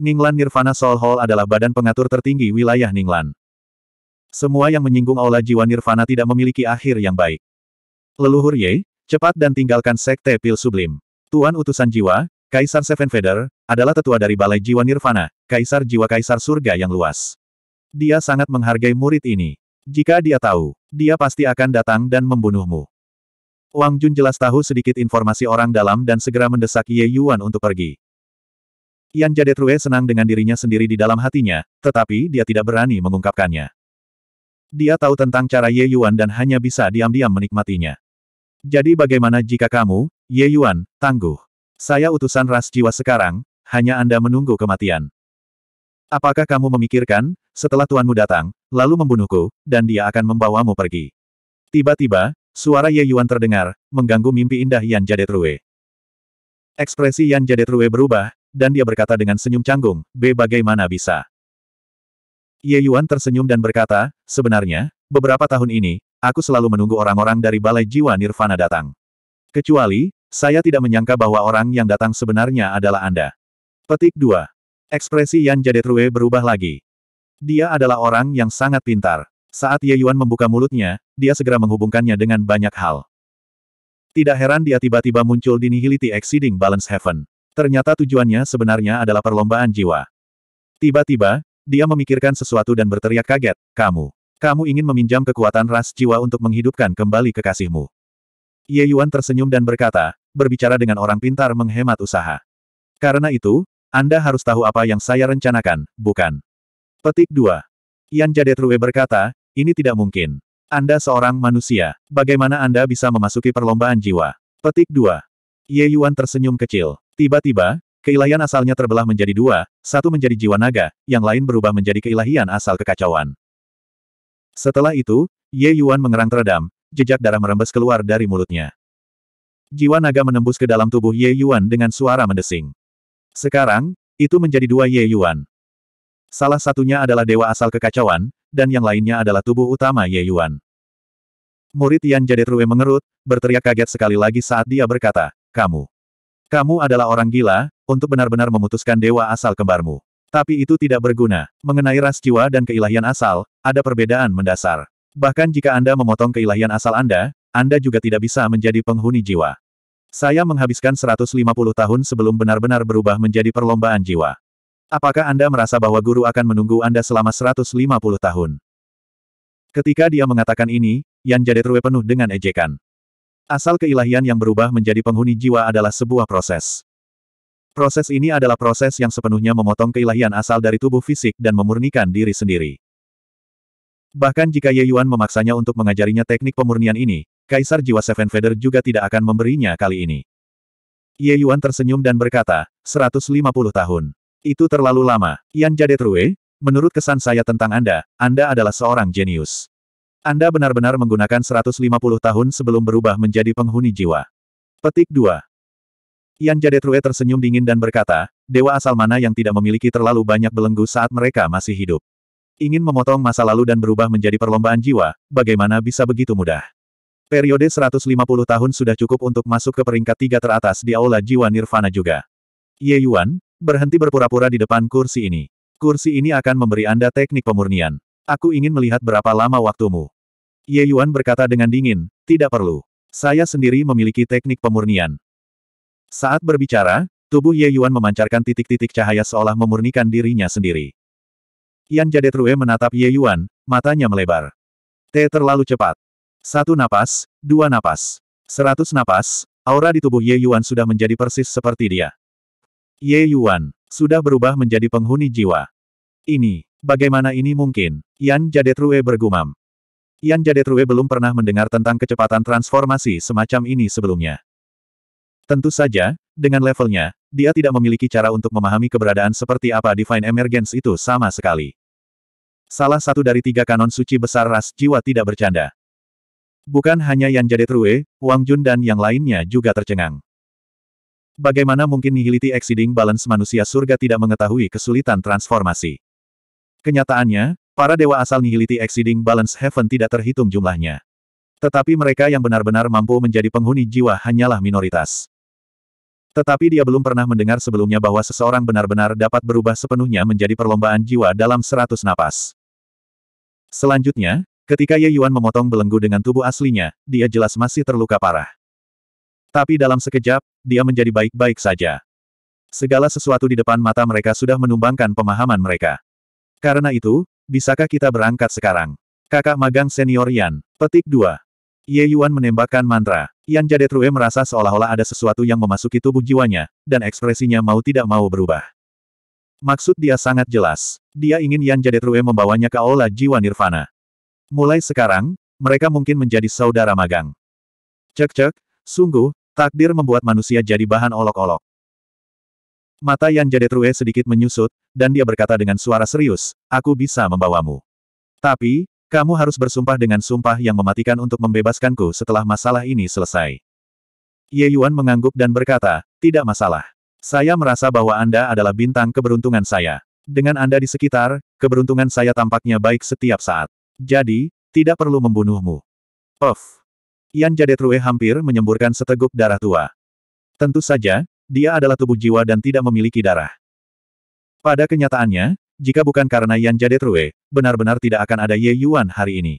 Ninglan Nirvana Soul Hall adalah badan pengatur tertinggi wilayah Ninglan. Semua yang menyinggung aula jiwa Nirvana tidak memiliki akhir yang baik. Leluhur Ye, cepat dan tinggalkan Sekte Pil Sublim. Tuan Utusan Jiwa, Kaisar Seven Feather, adalah tetua dari Balai Jiwa Nirvana, Kaisar Jiwa Kaisar Surga yang luas. Dia sangat menghargai murid ini. Jika dia tahu, dia pasti akan datang dan membunuhmu. Wang Jun jelas tahu sedikit informasi orang dalam dan segera mendesak Ye Yuan untuk pergi. Yan True senang dengan dirinya sendiri di dalam hatinya, tetapi dia tidak berani mengungkapkannya. Dia tahu tentang cara Ye Yuan dan hanya bisa diam-diam menikmatinya. Jadi bagaimana jika kamu, Ye Yuan, tangguh? Saya utusan ras jiwa sekarang, hanya Anda menunggu kematian. Apakah kamu memikirkan, setelah tuanmu datang, lalu membunuhku, dan dia akan membawamu pergi? Tiba-tiba, Suara Ye Yuan terdengar, mengganggu mimpi indah Yan Jade Jadetrue. Ekspresi Yan Jade Jadetrue berubah, dan dia berkata dengan senyum canggung, B bagaimana bisa? Ye Yuan tersenyum dan berkata, sebenarnya, beberapa tahun ini, aku selalu menunggu orang-orang dari Balai Jiwa Nirvana datang. Kecuali, saya tidak menyangka bahwa orang yang datang sebenarnya adalah Anda. Petik 2. Ekspresi Yan Jade Jadetrue berubah lagi. Dia adalah orang yang sangat pintar. Saat Ye Yuan membuka mulutnya, dia segera menghubungkannya dengan banyak hal. Tidak heran dia tiba-tiba muncul di Nihility Exceeding Balance Heaven. Ternyata tujuannya sebenarnya adalah perlombaan jiwa. Tiba-tiba, dia memikirkan sesuatu dan berteriak kaget, kamu. Kamu ingin meminjam kekuatan ras jiwa untuk menghidupkan kembali kekasihmu. Ye Yuan tersenyum dan berkata, berbicara dengan orang pintar menghemat usaha. Karena itu, Anda harus tahu apa yang saya rencanakan, bukan? Petik 2. Yan Jadetruwe berkata, ini tidak mungkin. Anda seorang manusia. Bagaimana Anda bisa memasuki perlombaan jiwa? Petik 2. Ye Yuan tersenyum kecil. Tiba-tiba, keilahian asalnya terbelah menjadi dua, satu menjadi jiwa naga, yang lain berubah menjadi keilahian asal kekacauan. Setelah itu, Ye Yuan mengerang teredam, jejak darah merembes keluar dari mulutnya. Jiwa naga menembus ke dalam tubuh Ye Yuan dengan suara mendesing. Sekarang, itu menjadi dua Ye Yuan. Salah satunya adalah dewa asal kekacauan, dan yang lainnya adalah tubuh utama Ye Yuan. Murid Yan Rue mengerut, berteriak kaget sekali lagi saat dia berkata, Kamu. Kamu adalah orang gila, untuk benar-benar memutuskan dewa asal kembarmu. Tapi itu tidak berguna. Mengenai ras jiwa dan keilahian asal, ada perbedaan mendasar. Bahkan jika Anda memotong keilahian asal Anda, Anda juga tidak bisa menjadi penghuni jiwa. Saya menghabiskan 150 tahun sebelum benar-benar berubah menjadi perlombaan jiwa. Apakah Anda merasa bahwa guru akan menunggu Anda selama 150 tahun? Ketika dia mengatakan ini, Yan Jadetrue penuh dengan ejekan. Asal keilahian yang berubah menjadi penghuni jiwa adalah sebuah proses. Proses ini adalah proses yang sepenuhnya memotong keilahian asal dari tubuh fisik dan memurnikan diri sendiri. Bahkan jika Ye Yuan memaksanya untuk mengajarinya teknik pemurnian ini, Kaisar Jiwa Seven Feather juga tidak akan memberinya kali ini. Ye Yuan tersenyum dan berkata, 150 tahun. Itu terlalu lama, Yan True, menurut kesan saya tentang Anda, Anda adalah seorang jenius. Anda benar-benar menggunakan 150 tahun sebelum berubah menjadi penghuni jiwa. Petik 2. Yan True tersenyum dingin dan berkata, dewa asal mana yang tidak memiliki terlalu banyak belenggu saat mereka masih hidup. Ingin memotong masa lalu dan berubah menjadi perlombaan jiwa, bagaimana bisa begitu mudah? Periode 150 tahun sudah cukup untuk masuk ke peringkat tiga teratas di Aula Jiwa Nirvana juga. Ye Yuan, Berhenti berpura-pura di depan kursi ini. Kursi ini akan memberi Anda teknik pemurnian. Aku ingin melihat berapa lama waktumu. Ye Yuan berkata dengan dingin, tidak perlu. Saya sendiri memiliki teknik pemurnian. Saat berbicara, tubuh Ye Yuan memancarkan titik-titik cahaya seolah memurnikan dirinya sendiri. Yan True menatap Ye Yuan, matanya melebar. T terlalu cepat. Satu napas, dua napas, seratus napas, aura di tubuh Ye Yuan sudah menjadi persis seperti dia. Ye Yuan, sudah berubah menjadi penghuni jiwa. Ini, bagaimana ini mungkin? Yan Jadetrue bergumam. Yan Jadetrue belum pernah mendengar tentang kecepatan transformasi semacam ini sebelumnya. Tentu saja, dengan levelnya, dia tidak memiliki cara untuk memahami keberadaan seperti apa Divine Emergence itu sama sekali. Salah satu dari tiga kanon suci besar ras jiwa tidak bercanda. Bukan hanya Yan Jadetrue, Wang Jun dan yang lainnya juga tercengang. Bagaimana mungkin nihility exceeding balance manusia surga tidak mengetahui kesulitan transformasi? Kenyataannya, para dewa asal nihility exceeding balance heaven tidak terhitung jumlahnya. Tetapi mereka yang benar-benar mampu menjadi penghuni jiwa hanyalah minoritas. Tetapi dia belum pernah mendengar sebelumnya bahwa seseorang benar-benar dapat berubah sepenuhnya menjadi perlombaan jiwa dalam seratus napas. Selanjutnya, ketika Ye Yuan memotong belenggu dengan tubuh aslinya, dia jelas masih terluka parah. Tapi dalam sekejap, dia menjadi baik-baik saja. Segala sesuatu di depan mata mereka sudah menumbangkan pemahaman mereka. Karena itu, bisakah kita berangkat sekarang? Kakak magang senior Yan. Petik 2. Ye Yuan menembakkan mantra. Yan Jade True merasa seolah-olah ada sesuatu yang memasuki tubuh jiwanya, dan ekspresinya mau tidak mau berubah. Maksud dia sangat jelas. Dia ingin Yan Jade True membawanya ke aula jiwa nirvana. Mulai sekarang, mereka mungkin menjadi saudara magang. Cek-cek, sungguh, Takdir membuat manusia jadi bahan olok-olok. Mata Yan True sedikit menyusut, dan dia berkata dengan suara serius, aku bisa membawamu. Tapi, kamu harus bersumpah dengan sumpah yang mematikan untuk membebaskanku setelah masalah ini selesai. Ye Yuan mengangguk dan berkata, tidak masalah. Saya merasa bahwa Anda adalah bintang keberuntungan saya. Dengan Anda di sekitar, keberuntungan saya tampaknya baik setiap saat. Jadi, tidak perlu membunuhmu. Puff. Yan Jade True hampir menyemburkan seteguk darah tua. Tentu saja, dia adalah tubuh jiwa dan tidak memiliki darah. Pada kenyataannya, jika bukan karena Yan Jade True, benar-benar tidak akan ada Ye Yuan hari ini.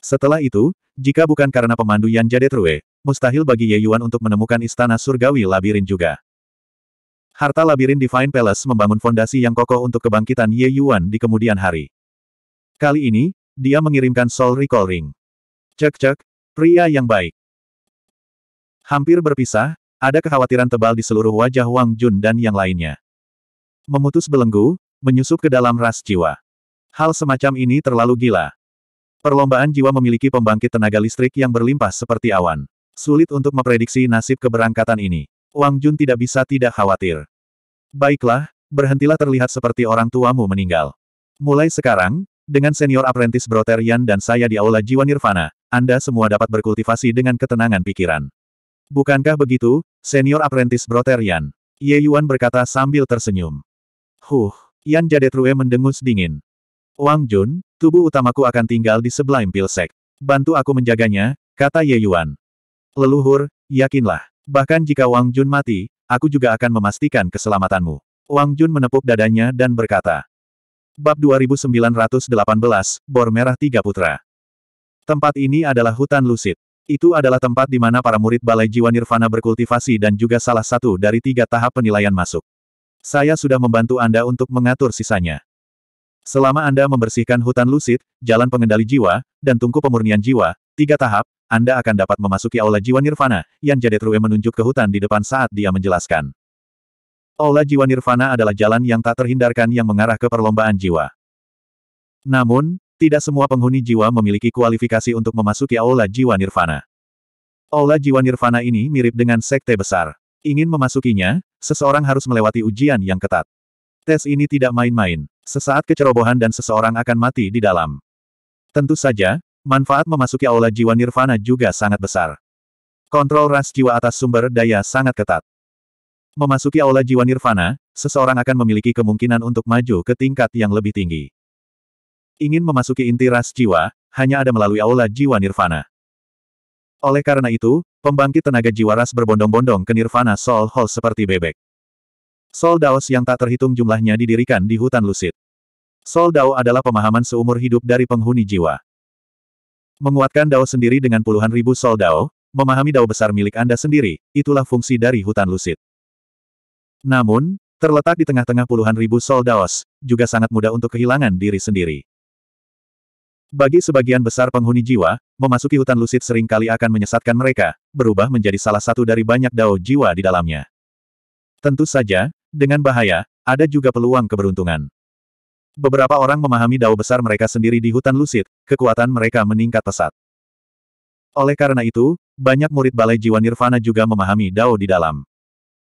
Setelah itu, jika bukan karena pemandu Yan Jade True, mustahil bagi Ye Yuan untuk menemukan istana surgawi labirin juga. Harta labirin Divine Palace membangun fondasi yang kokoh untuk kebangkitan Ye Yuan di kemudian hari. Kali ini, dia mengirimkan Soul Recall Ring. Cek-cek, Pria yang baik. Hampir berpisah, ada kekhawatiran tebal di seluruh wajah Wang Jun dan yang lainnya. Memutus belenggu, menyusup ke dalam ras jiwa. Hal semacam ini terlalu gila. Perlombaan jiwa memiliki pembangkit tenaga listrik yang berlimpah seperti awan. Sulit untuk memprediksi nasib keberangkatan ini. Wang Jun tidak bisa tidak khawatir. Baiklah, berhentilah terlihat seperti orang tuamu meninggal. Mulai sekarang, dengan senior apprentice Broterian dan saya di Aula Jiwa Nirvana, anda semua dapat berkultivasi dengan ketenangan pikiran. Bukankah begitu, senior apprentice Broterian? Ye Yuan berkata sambil tersenyum. Huh, Yan Jadetrue mendengus dingin. Wang Jun, tubuh utamaku akan tinggal di sebelah Pilsek. Bantu aku menjaganya, kata Ye Yuan. Leluhur, yakinlah. Bahkan jika Wang Jun mati, aku juga akan memastikan keselamatanmu. Wang Jun menepuk dadanya dan berkata. Bab 2918, Bor Merah Tiga Putra. Tempat ini adalah hutan lusit. Itu adalah tempat di mana para murid Balai Jiwa Nirvana berkultivasi dan juga salah satu dari tiga tahap penilaian masuk. Saya sudah membantu Anda untuk mengatur sisanya. Selama Anda membersihkan hutan lusit, jalan pengendali jiwa, dan tungku pemurnian jiwa, tiga tahap, Anda akan dapat memasuki Aula Jiwa Nirvana, yang Jadetrue menunjuk ke hutan di depan saat dia menjelaskan. Aula Jiwa Nirvana adalah jalan yang tak terhindarkan yang mengarah ke perlombaan jiwa. Namun, tidak semua penghuni jiwa memiliki kualifikasi untuk memasuki aula jiwa nirvana. Aula jiwa nirvana ini mirip dengan sekte besar. Ingin memasukinya, seseorang harus melewati ujian yang ketat. Tes ini tidak main-main. Sesaat kecerobohan dan seseorang akan mati di dalam. Tentu saja, manfaat memasuki aula jiwa nirvana juga sangat besar. Kontrol ras jiwa atas sumber daya sangat ketat. Memasuki aula jiwa nirvana, seseorang akan memiliki kemungkinan untuk maju ke tingkat yang lebih tinggi ingin memasuki inti ras jiwa, hanya ada melalui aula jiwa nirvana. Oleh karena itu, pembangkit tenaga jiwa ras berbondong-bondong ke nirvana Soul Hall seperti bebek. Soul Daos yang tak terhitung jumlahnya didirikan di hutan lucid. Soul Dao adalah pemahaman seumur hidup dari penghuni jiwa. Menguatkan Dao sendiri dengan puluhan ribu Soul Dao, memahami Dao besar milik Anda sendiri, itulah fungsi dari hutan lucid. Namun, terletak di tengah-tengah puluhan ribu Soul Daos, juga sangat mudah untuk kehilangan diri sendiri. Bagi sebagian besar penghuni jiwa, memasuki hutan lucid seringkali akan menyesatkan mereka, berubah menjadi salah satu dari banyak dao jiwa di dalamnya. Tentu saja, dengan bahaya, ada juga peluang keberuntungan. Beberapa orang memahami dao besar mereka sendiri di hutan lucid, kekuatan mereka meningkat pesat. Oleh karena itu, banyak murid balai jiwa nirvana juga memahami dao di dalam.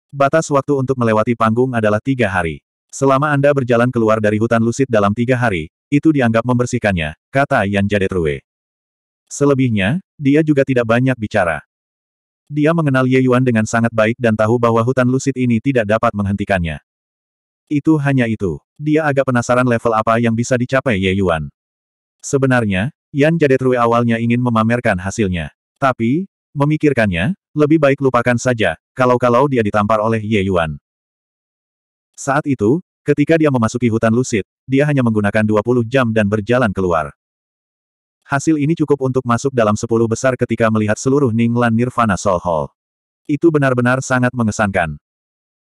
Batas waktu untuk melewati panggung adalah tiga hari. Selama Anda berjalan keluar dari hutan lucid dalam tiga hari, itu dianggap membersihkannya, kata Yan Jadetrue. Selebihnya, dia juga tidak banyak bicara. Dia mengenal Ye Yuan dengan sangat baik dan tahu bahwa hutan lusit ini tidak dapat menghentikannya. Itu hanya itu. Dia agak penasaran level apa yang bisa dicapai Ye Yuan. Sebenarnya, Yan Jadetrue awalnya ingin memamerkan hasilnya. Tapi, memikirkannya, lebih baik lupakan saja, kalau-kalau dia ditampar oleh Ye Yuan. Saat itu, Ketika dia memasuki hutan lusit, dia hanya menggunakan 20 jam dan berjalan keluar. Hasil ini cukup untuk masuk dalam 10 besar ketika melihat seluruh Ninglan Nirvana Soul Hall. Itu benar-benar sangat mengesankan.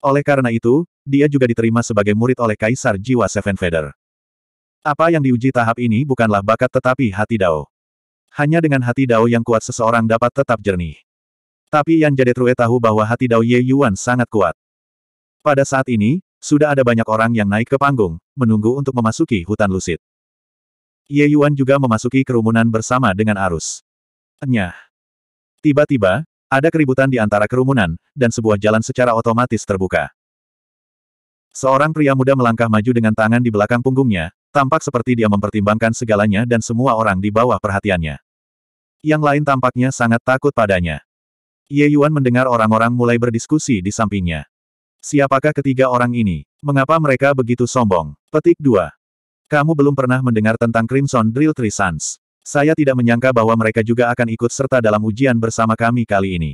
Oleh karena itu, dia juga diterima sebagai murid oleh Kaisar Jiwa Seven Feather. Apa yang diuji tahap ini bukanlah bakat tetapi hati Dao. Hanya dengan hati Dao yang kuat seseorang dapat tetap jernih. Tapi Yan True tahu bahwa hati Dao Ye Yuan sangat kuat. Pada saat ini, sudah ada banyak orang yang naik ke panggung, menunggu untuk memasuki hutan lusit. Ye Yuan juga memasuki kerumunan bersama dengan arus. Nyah. Tiba-tiba, ada keributan di antara kerumunan, dan sebuah jalan secara otomatis terbuka. Seorang pria muda melangkah maju dengan tangan di belakang punggungnya, tampak seperti dia mempertimbangkan segalanya dan semua orang di bawah perhatiannya. Yang lain tampaknya sangat takut padanya. Ye Yuan mendengar orang-orang mulai berdiskusi di sampingnya. Siapakah ketiga orang ini? Mengapa mereka begitu sombong? Petik 2. Kamu belum pernah mendengar tentang Crimson Drill Tree Suns. Saya tidak menyangka bahwa mereka juga akan ikut serta dalam ujian bersama kami kali ini.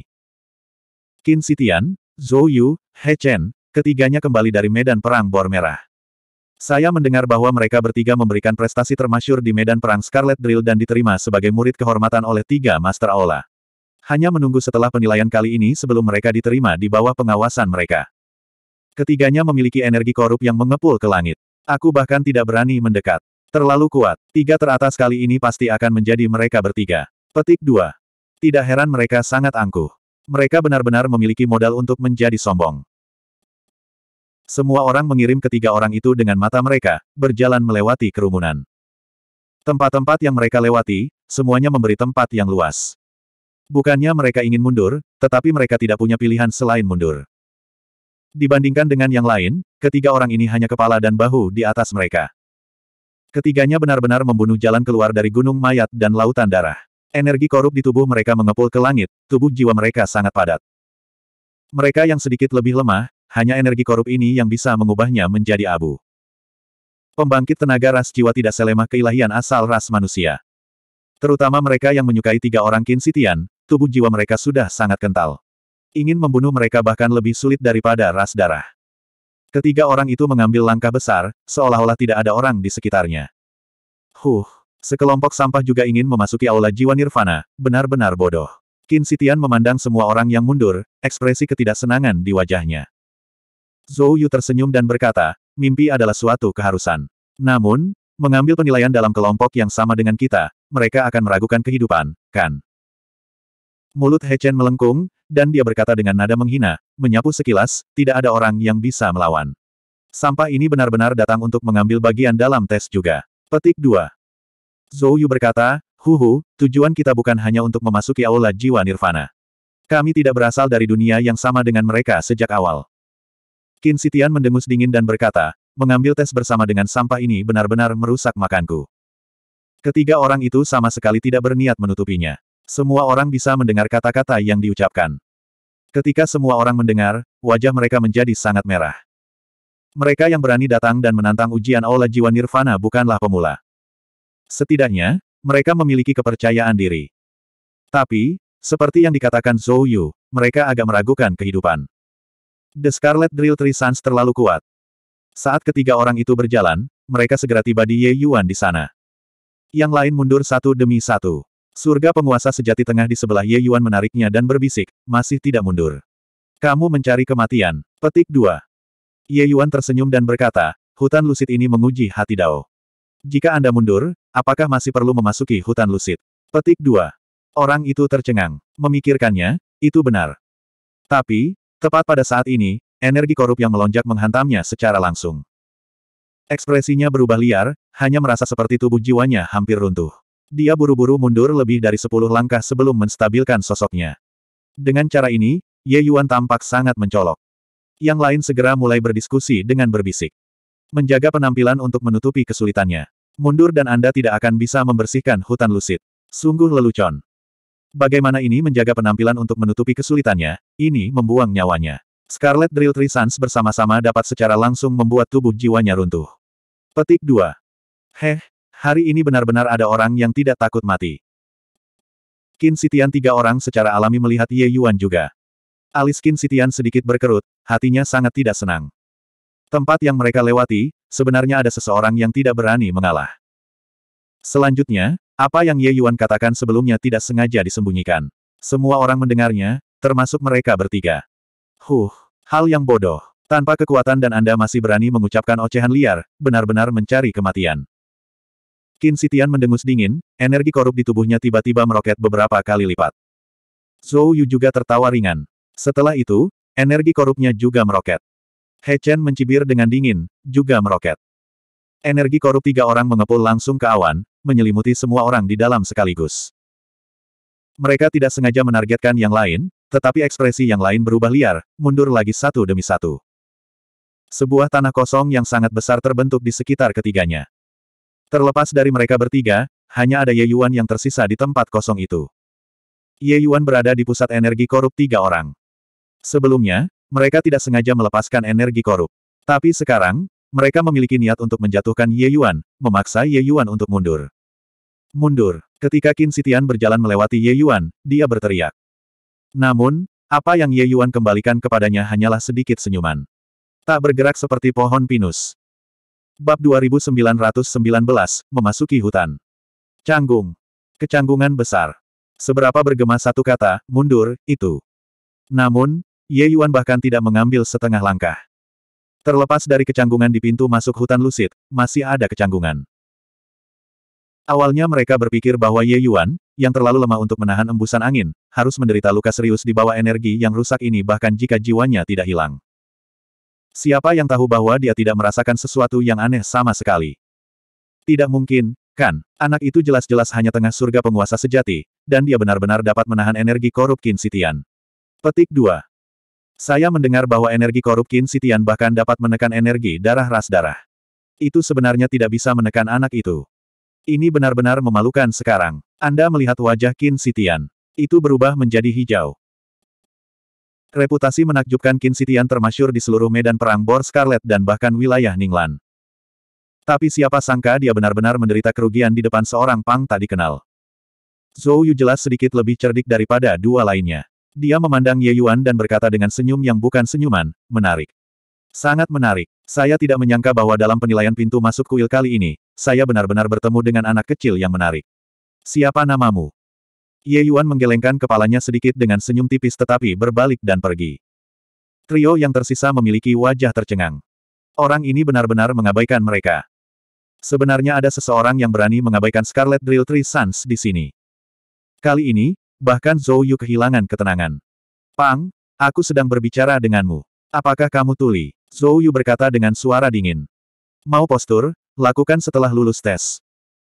Qin Sitian, Zhou Yu, He Chen, ketiganya kembali dari medan perang Bor Merah. Saya mendengar bahwa mereka bertiga memberikan prestasi termasyur di medan perang Scarlet Drill dan diterima sebagai murid kehormatan oleh tiga Master Aula. Hanya menunggu setelah penilaian kali ini sebelum mereka diterima di bawah pengawasan mereka. Ketiganya memiliki energi korup yang mengepul ke langit. Aku bahkan tidak berani mendekat. Terlalu kuat. Tiga teratas kali ini pasti akan menjadi mereka bertiga. Petik 2. Tidak heran mereka sangat angkuh. Mereka benar-benar memiliki modal untuk menjadi sombong. Semua orang mengirim ketiga orang itu dengan mata mereka, berjalan melewati kerumunan. Tempat-tempat yang mereka lewati, semuanya memberi tempat yang luas. Bukannya mereka ingin mundur, tetapi mereka tidak punya pilihan selain mundur. Dibandingkan dengan yang lain, ketiga orang ini hanya kepala dan bahu di atas mereka. Ketiganya benar-benar membunuh jalan keluar dari gunung mayat dan lautan darah. Energi korup di tubuh mereka mengepul ke langit, tubuh jiwa mereka sangat padat. Mereka yang sedikit lebih lemah, hanya energi korup ini yang bisa mengubahnya menjadi abu. Pembangkit tenaga ras jiwa tidak selemah keilahian asal ras manusia. Terutama mereka yang menyukai tiga orang Kinsitian, tubuh jiwa mereka sudah sangat kental. Ingin membunuh mereka bahkan lebih sulit daripada ras darah. Ketiga orang itu mengambil langkah besar, seolah-olah tidak ada orang di sekitarnya. Huh, sekelompok sampah juga ingin memasuki aula jiwa nirvana, benar-benar bodoh. Qin Sitian memandang semua orang yang mundur, ekspresi ketidaksenangan di wajahnya. Zhou Yu tersenyum dan berkata, mimpi adalah suatu keharusan. Namun, mengambil penilaian dalam kelompok yang sama dengan kita, mereka akan meragukan kehidupan, kan? Mulut Hechen melengkung, dan dia berkata dengan nada menghina, menyapu sekilas, tidak ada orang yang bisa melawan. Sampah ini benar-benar datang untuk mengambil bagian dalam tes juga. Petik 2. Zhou Yu berkata, Huhu, tujuan kita bukan hanya untuk memasuki aula jiwa nirvana. Kami tidak berasal dari dunia yang sama dengan mereka sejak awal. Qin Sitian mendengus dingin dan berkata, mengambil tes bersama dengan sampah ini benar-benar merusak makanku. Ketiga orang itu sama sekali tidak berniat menutupinya. Semua orang bisa mendengar kata-kata yang diucapkan. Ketika semua orang mendengar, wajah mereka menjadi sangat merah. Mereka yang berani datang dan menantang ujian olah jiwa nirvana bukanlah pemula. Setidaknya, mereka memiliki kepercayaan diri. Tapi, seperti yang dikatakan Zhou Yu, mereka agak meragukan kehidupan. The Scarlet Drill Tree Suns terlalu kuat. Saat ketiga orang itu berjalan, mereka segera tiba di Ye Yuan di sana. Yang lain mundur satu demi satu. Surga penguasa sejati tengah di sebelah Ye Yuan menariknya dan berbisik, masih tidak mundur. Kamu mencari kematian. Petik dua. Ye Yuan tersenyum dan berkata, hutan lusit ini menguji hati Dao. Jika Anda mundur, apakah masih perlu memasuki hutan lusit? Petik dua. Orang itu tercengang. Memikirkannya, itu benar. Tapi, tepat pada saat ini, energi korup yang melonjak menghantamnya secara langsung. Ekspresinya berubah liar, hanya merasa seperti tubuh jiwanya hampir runtuh. Dia buru-buru mundur lebih dari sepuluh langkah sebelum menstabilkan sosoknya. Dengan cara ini, Ye Yuan tampak sangat mencolok. Yang lain segera mulai berdiskusi dengan berbisik. Menjaga penampilan untuk menutupi kesulitannya. Mundur dan Anda tidak akan bisa membersihkan hutan lusit. Sungguh lelucon. Bagaimana ini menjaga penampilan untuk menutupi kesulitannya, ini membuang nyawanya. Scarlet Drill Suns bersama-sama dapat secara langsung membuat tubuh jiwanya runtuh. Petik 2. Heh, Hari ini benar-benar ada orang yang tidak takut mati. Qin Sitian tiga orang secara alami melihat Ye Yuan juga. Alis Qin Sitian sedikit berkerut, hatinya sangat tidak senang. Tempat yang mereka lewati, sebenarnya ada seseorang yang tidak berani mengalah. Selanjutnya, apa yang Ye Yuan katakan sebelumnya tidak sengaja disembunyikan. Semua orang mendengarnya, termasuk mereka bertiga. Huh, hal yang bodoh. Tanpa kekuatan dan Anda masih berani mengucapkan ocehan liar, benar-benar mencari kematian. Qin Sitian mendengus dingin, energi korup di tubuhnya tiba-tiba meroket beberapa kali lipat. Zhou Yu juga tertawa ringan. Setelah itu, energi korupnya juga meroket. He Chen mencibir dengan dingin, juga meroket. Energi korup tiga orang mengepul langsung ke awan, menyelimuti semua orang di dalam sekaligus. Mereka tidak sengaja menargetkan yang lain, tetapi ekspresi yang lain berubah liar, mundur lagi satu demi satu. Sebuah tanah kosong yang sangat besar terbentuk di sekitar ketiganya. Terlepas dari mereka bertiga, hanya ada Ye Yuan yang tersisa di tempat kosong itu. Ye Yuan berada di pusat energi korup tiga orang. Sebelumnya, mereka tidak sengaja melepaskan energi korup. Tapi sekarang, mereka memiliki niat untuk menjatuhkan Ye Yuan, memaksa Ye Yuan untuk mundur. Mundur. Ketika Qin Sitian berjalan melewati Ye Yuan, dia berteriak. Namun, apa yang Ye Yuan kembalikan kepadanya hanyalah sedikit senyuman. Tak bergerak seperti pohon pinus. Bab 2919, Memasuki Hutan. Canggung. Kecanggungan besar. Seberapa bergema satu kata, mundur, itu. Namun, Ye Yuan bahkan tidak mengambil setengah langkah. Terlepas dari kecanggungan di pintu masuk hutan lusit, masih ada kecanggungan. Awalnya mereka berpikir bahwa Ye Yuan, yang terlalu lemah untuk menahan embusan angin, harus menderita luka serius di bawah energi yang rusak ini bahkan jika jiwanya tidak hilang. Siapa yang tahu bahwa dia tidak merasakan sesuatu yang aneh sama sekali? Tidak mungkin, kan? Anak itu jelas-jelas hanya tengah surga penguasa sejati, dan dia benar-benar dapat menahan energi korup Qin Sitian. Petik 2. Saya mendengar bahwa energi korup Qin Sitian bahkan dapat menekan energi darah ras darah. Itu sebenarnya tidak bisa menekan anak itu. Ini benar-benar memalukan sekarang. Anda melihat wajah Qin Sitian. Itu berubah menjadi hijau. Reputasi menakjubkan Qin Sitian termasyur di seluruh medan perang Bor Scarlet dan bahkan wilayah Ninglan. Tapi siapa sangka dia benar-benar menderita kerugian di depan seorang Pang tak dikenal. Zhou Yu jelas sedikit lebih cerdik daripada dua lainnya. Dia memandang Ye Yuan dan berkata dengan senyum yang bukan senyuman, menarik. Sangat menarik. Saya tidak menyangka bahwa dalam penilaian pintu masuk kuil kali ini, saya benar-benar bertemu dengan anak kecil yang menarik. Siapa namamu? Ye Yuan menggelengkan kepalanya sedikit dengan senyum tipis tetapi berbalik dan pergi. Trio yang tersisa memiliki wajah tercengang. Orang ini benar-benar mengabaikan mereka. Sebenarnya ada seseorang yang berani mengabaikan Scarlet Drill Three Suns di sini. Kali ini, bahkan Zhou Yu kehilangan ketenangan. Pang, aku sedang berbicara denganmu. Apakah kamu tuli? Zhou Yu berkata dengan suara dingin. Mau postur? Lakukan setelah lulus tes.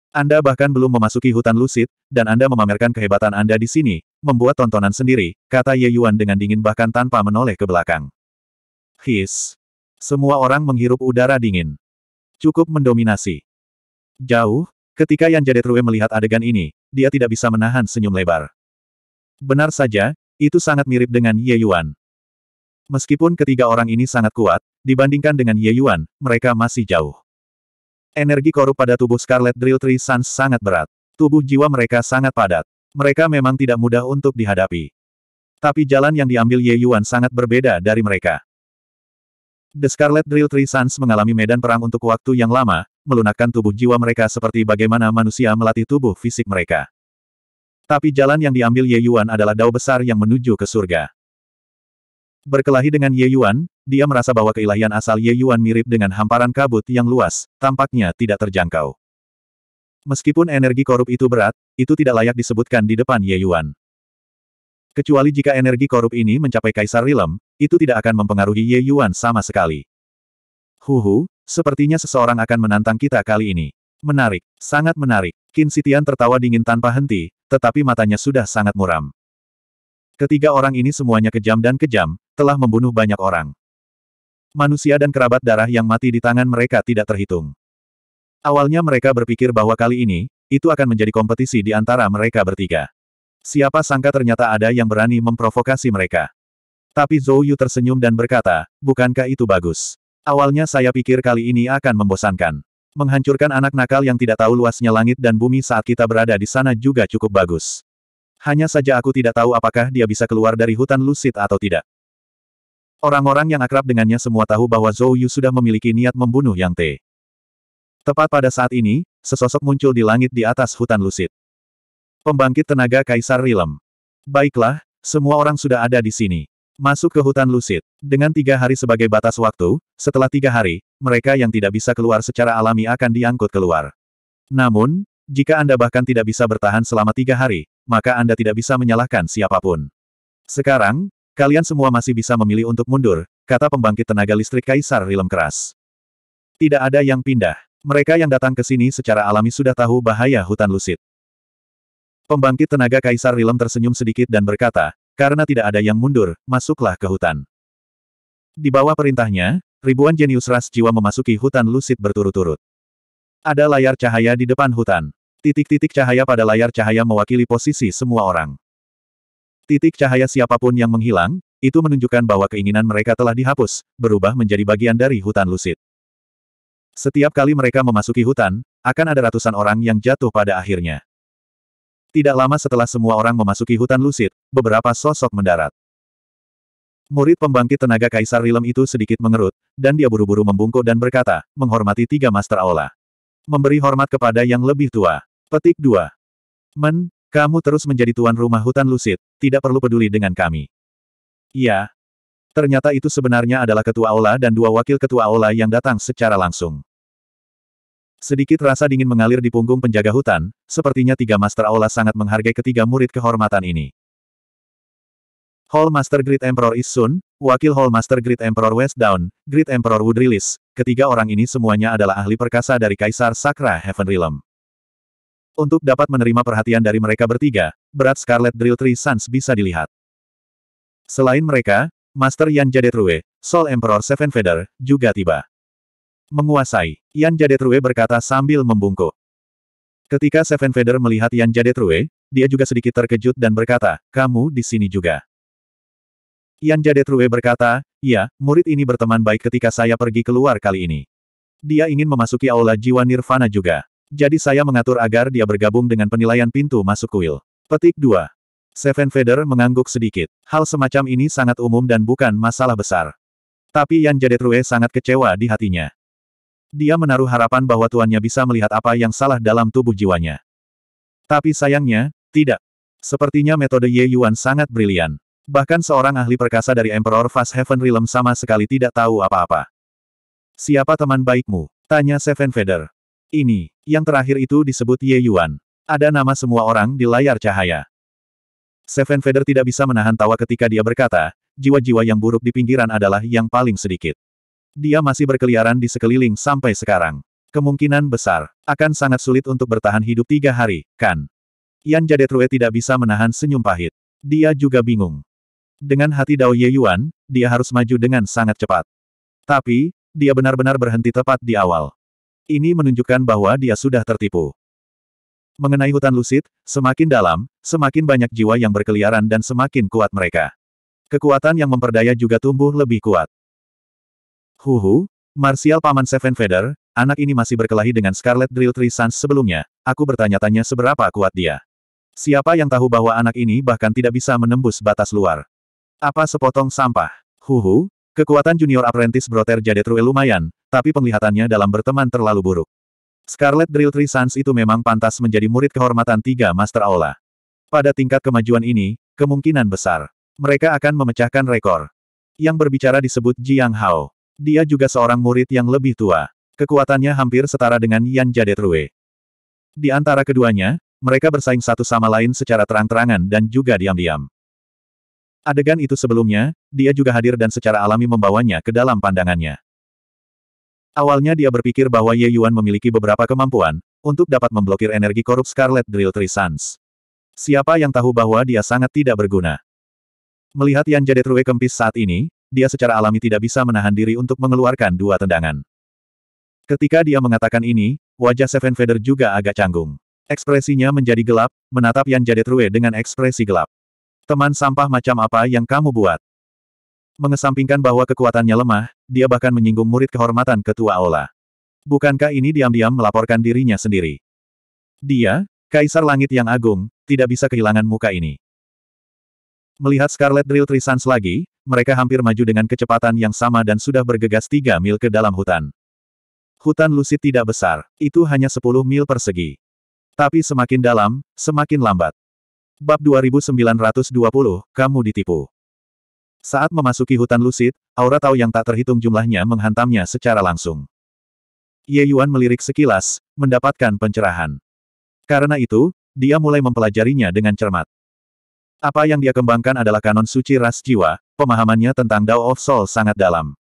Anda bahkan belum memasuki hutan lucid, dan Anda memamerkan kehebatan Anda di sini, membuat tontonan sendiri, kata Ye Yuan dengan dingin bahkan tanpa menoleh ke belakang. His. Semua orang menghirup udara dingin. Cukup mendominasi. Jauh, ketika Yan Rue melihat adegan ini, dia tidak bisa menahan senyum lebar. Benar saja, itu sangat mirip dengan Ye Yuan. Meskipun ketiga orang ini sangat kuat, dibandingkan dengan Ye Yuan, mereka masih jauh. Energi korup pada tubuh Scarlet Drill Tree Suns sangat berat. Tubuh jiwa mereka sangat padat. Mereka memang tidak mudah untuk dihadapi. Tapi jalan yang diambil Ye Yuan sangat berbeda dari mereka. The Scarlet Drill Tree Suns mengalami medan perang untuk waktu yang lama, melunakkan tubuh jiwa mereka seperti bagaimana manusia melatih tubuh fisik mereka. Tapi jalan yang diambil Ye Yuan adalah dao besar yang menuju ke surga. Berkelahi dengan Ye Yuan, dia merasa bahwa keilahian asal Ye Yuan mirip dengan hamparan kabut yang luas, tampaknya tidak terjangkau. Meskipun energi korup itu berat, itu tidak layak disebutkan di depan Ye Yuan. Kecuali jika energi korup ini mencapai Kaisar Rilem, itu tidak akan mempengaruhi Ye Yuan sama sekali. Huhu, sepertinya seseorang akan menantang kita kali ini. Menarik, sangat menarik. Qin Sitian tertawa dingin tanpa henti, tetapi matanya sudah sangat muram. Ketiga orang ini semuanya kejam dan kejam, telah membunuh banyak orang. Manusia dan kerabat darah yang mati di tangan mereka tidak terhitung. Awalnya mereka berpikir bahwa kali ini, itu akan menjadi kompetisi di antara mereka bertiga. Siapa sangka ternyata ada yang berani memprovokasi mereka. Tapi Zhou Yu tersenyum dan berkata, bukankah itu bagus? Awalnya saya pikir kali ini akan membosankan. Menghancurkan anak nakal yang tidak tahu luasnya langit dan bumi saat kita berada di sana juga cukup bagus. Hanya saja aku tidak tahu apakah dia bisa keluar dari hutan lusit atau tidak. Orang-orang yang akrab dengannya semua tahu bahwa Zhou Yu sudah memiliki niat membunuh Yang Te. Tepat pada saat ini, sesosok muncul di langit di atas hutan Lusit. Pembangkit tenaga Kaisar Rilem. Baiklah, semua orang sudah ada di sini. Masuk ke hutan Lusit. Dengan tiga hari sebagai batas waktu, setelah tiga hari, mereka yang tidak bisa keluar secara alami akan diangkut keluar. Namun, jika Anda bahkan tidak bisa bertahan selama tiga hari, maka Anda tidak bisa menyalahkan siapapun. Sekarang, Kalian semua masih bisa memilih untuk mundur, kata pembangkit tenaga listrik Kaisar Rilem keras. Tidak ada yang pindah. Mereka yang datang ke sini secara alami sudah tahu bahaya hutan lusit. Pembangkit tenaga Kaisar Rilem tersenyum sedikit dan berkata, karena tidak ada yang mundur, masuklah ke hutan. Di bawah perintahnya, ribuan jenius ras jiwa memasuki hutan lusit berturut-turut. Ada layar cahaya di depan hutan. Titik-titik cahaya pada layar cahaya mewakili posisi semua orang. Titik cahaya siapapun yang menghilang, itu menunjukkan bahwa keinginan mereka telah dihapus, berubah menjadi bagian dari hutan lusit. Setiap kali mereka memasuki hutan, akan ada ratusan orang yang jatuh pada akhirnya. Tidak lama setelah semua orang memasuki hutan lusit, beberapa sosok mendarat. Murid pembangkit tenaga Kaisar Rilem itu sedikit mengerut, dan dia buru-buru membungkuk dan berkata, menghormati tiga Master Aula. Memberi hormat kepada yang lebih tua. Petik 2. Men, kamu terus menjadi tuan rumah hutan lusit, tidak perlu peduli dengan kami. Iya. Ternyata itu sebenarnya adalah ketua aula dan dua wakil ketua aula yang datang secara langsung. Sedikit rasa dingin mengalir di punggung penjaga hutan, sepertinya tiga master aula sangat menghargai ketiga murid kehormatan ini. Hall Master Great Emperor Isun, Wakil Hall Master Great Emperor West Westdown, Great Emperor Woodrilis, ketiga orang ini semuanya adalah ahli perkasa dari Kaisar Sakra Heaven Realm. Untuk dapat menerima perhatian dari mereka bertiga, berat Scarlet Drill Tree Suns bisa dilihat. Selain mereka, Master Yan Jadetrue, Soul Emperor Seven Feather, juga tiba. Menguasai, Yan Jadetrue berkata sambil membungkuk. Ketika Seven Feather melihat Yan Jadetrue, dia juga sedikit terkejut dan berkata, kamu di sini juga. Yan Jadetrue berkata, ya, murid ini berteman baik ketika saya pergi keluar kali ini. Dia ingin memasuki aula jiwa nirvana juga. Jadi saya mengatur agar dia bergabung dengan penilaian pintu masuk kuil. Petik 2. Seven Feather mengangguk sedikit. Hal semacam ini sangat umum dan bukan masalah besar. Tapi Yan Jadetrue sangat kecewa di hatinya. Dia menaruh harapan bahwa tuannya bisa melihat apa yang salah dalam tubuh jiwanya. Tapi sayangnya, tidak. Sepertinya metode Ye Yuan sangat brilian. Bahkan seorang ahli perkasa dari Emperor Fast Heaven Realm sama sekali tidak tahu apa-apa. Siapa teman baikmu? Tanya Seven Feather. Ini, yang terakhir itu disebut Ye Yuan. Ada nama semua orang di layar cahaya. Seven Feather tidak bisa menahan tawa ketika dia berkata, jiwa-jiwa yang buruk di pinggiran adalah yang paling sedikit. Dia masih berkeliaran di sekeliling sampai sekarang. Kemungkinan besar, akan sangat sulit untuk bertahan hidup tiga hari, kan? Yan Jadetrue tidak bisa menahan senyum pahit. Dia juga bingung. Dengan hati Dao Ye Yuan, dia harus maju dengan sangat cepat. Tapi, dia benar-benar berhenti tepat di awal. Ini menunjukkan bahwa dia sudah tertipu. Mengenai hutan lusit, semakin dalam, semakin banyak jiwa yang berkeliaran dan semakin kuat mereka. Kekuatan yang memperdaya juga tumbuh lebih kuat. Huhu, Martial Paman Seven Feather, anak ini masih berkelahi dengan Scarlet Drill Tree Suns sebelumnya, aku bertanya-tanya seberapa kuat dia. Siapa yang tahu bahwa anak ini bahkan tidak bisa menembus batas luar? Apa sepotong sampah? Huhu, Kekuatan junior apprentice Broter true lumayan, tapi penglihatannya dalam berteman terlalu buruk. Scarlet Drill Tree Suns itu memang pantas menjadi murid kehormatan tiga Master Aula. Pada tingkat kemajuan ini, kemungkinan besar. Mereka akan memecahkan rekor. Yang berbicara disebut Jiang Hao. Dia juga seorang murid yang lebih tua. Kekuatannya hampir setara dengan Yan Jadetrue. Di antara keduanya, mereka bersaing satu sama lain secara terang-terangan dan juga diam-diam. Adegan itu sebelumnya, dia juga hadir dan secara alami membawanya ke dalam pandangannya. Awalnya dia berpikir bahwa Ye Yuan memiliki beberapa kemampuan, untuk dapat memblokir energi korup Scarlet Drill Tree Suns. Siapa yang tahu bahwa dia sangat tidak berguna? Melihat Yan Jade True kempis saat ini, dia secara alami tidak bisa menahan diri untuk mengeluarkan dua tendangan. Ketika dia mengatakan ini, wajah Seven Feather juga agak canggung. Ekspresinya menjadi gelap, menatap Yan Jade True dengan ekspresi gelap. Teman sampah macam apa yang kamu buat? Mengesampingkan bahwa kekuatannya lemah, dia bahkan menyinggung murid kehormatan ketua aula. Bukankah ini diam-diam melaporkan dirinya sendiri? Dia, Kaisar Langit yang Agung, tidak bisa kehilangan muka ini. Melihat Scarlet Drill Trisans lagi, mereka hampir maju dengan kecepatan yang sama dan sudah bergegas tiga mil ke dalam hutan. Hutan lucid tidak besar, itu hanya 10 mil persegi. Tapi semakin dalam, semakin lambat. Bab 2920, Kamu Ditipu Saat memasuki hutan lusit, aura tau yang tak terhitung jumlahnya menghantamnya secara langsung. Ye Yuan melirik sekilas, mendapatkan pencerahan. Karena itu, dia mulai mempelajarinya dengan cermat. Apa yang dia kembangkan adalah kanon suci ras jiwa, pemahamannya tentang Dao of Soul sangat dalam.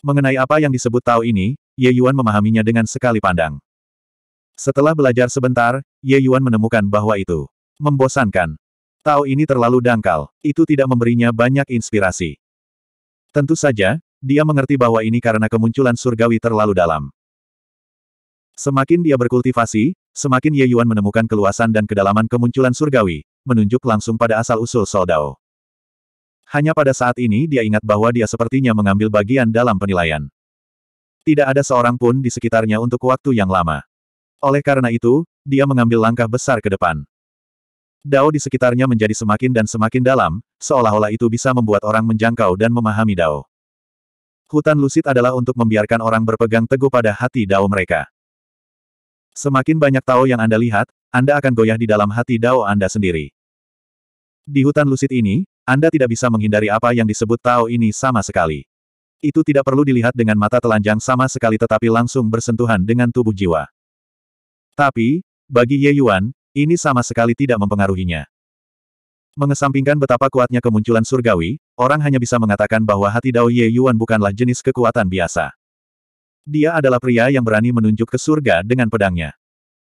Mengenai apa yang disebut tau ini, Ye Yuan memahaminya dengan sekali pandang. Setelah belajar sebentar, Ye Yuan menemukan bahwa itu Membosankan. Tao ini terlalu dangkal, itu tidak memberinya banyak inspirasi. Tentu saja, dia mengerti bahwa ini karena kemunculan surgawi terlalu dalam. Semakin dia berkultivasi, semakin Ye Yuan menemukan keluasan dan kedalaman kemunculan surgawi, menunjuk langsung pada asal-usul Soldao. Hanya pada saat ini dia ingat bahwa dia sepertinya mengambil bagian dalam penilaian. Tidak ada seorang pun di sekitarnya untuk waktu yang lama. Oleh karena itu, dia mengambil langkah besar ke depan. Dao di sekitarnya menjadi semakin dan semakin dalam, seolah-olah itu bisa membuat orang menjangkau dan memahami Dao. Hutan lusit adalah untuk membiarkan orang berpegang teguh pada hati Dao mereka. Semakin banyak Tao yang Anda lihat, Anda akan goyah di dalam hati Dao Anda sendiri. Di hutan lusit ini, Anda tidak bisa menghindari apa yang disebut Tao ini sama sekali. Itu tidak perlu dilihat dengan mata telanjang sama sekali tetapi langsung bersentuhan dengan tubuh jiwa. Tapi, bagi Ye Yuan, ini sama sekali tidak mempengaruhinya. Mengesampingkan betapa kuatnya kemunculan surgawi, orang hanya bisa mengatakan bahwa hati Dao Ye Yuan bukanlah jenis kekuatan biasa. Dia adalah pria yang berani menunjuk ke surga dengan pedangnya.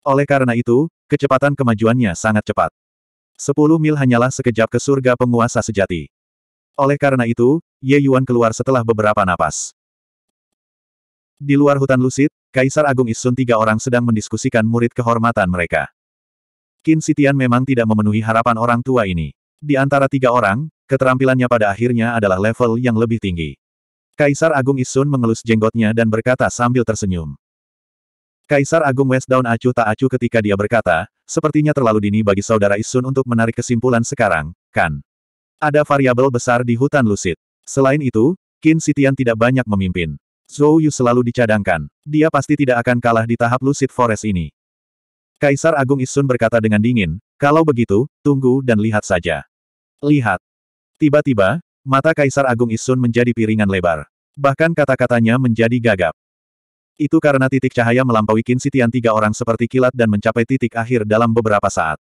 Oleh karena itu, kecepatan kemajuannya sangat cepat. Sepuluh mil hanyalah sekejap ke surga penguasa sejati. Oleh karena itu, Ye Yuan keluar setelah beberapa napas. Di luar hutan lusit, Kaisar Agung Isun tiga orang sedang mendiskusikan murid kehormatan mereka. Qin Sitian memang tidak memenuhi harapan orang tua ini. Di antara tiga orang, keterampilannya pada akhirnya adalah level yang lebih tinggi. Kaisar Agung Isun mengelus jenggotnya dan berkata sambil tersenyum. Kaisar Agung Westdown acuh tak acuh ketika dia berkata, sepertinya terlalu dini bagi saudara Isun untuk menarik kesimpulan sekarang, kan? Ada variabel besar di hutan Lusit. Selain itu, Qin Sitian tidak banyak memimpin. Zhou Yu selalu dicadangkan. Dia pasti tidak akan kalah di tahap Lusit Forest ini. Kaisar Agung Isun berkata dengan dingin, kalau begitu, tunggu dan lihat saja. Lihat. Tiba-tiba, mata Kaisar Agung Isun menjadi piringan lebar. Bahkan kata-katanya menjadi gagap. Itu karena titik cahaya melampaui kinsitian tiga orang seperti kilat dan mencapai titik akhir dalam beberapa saat.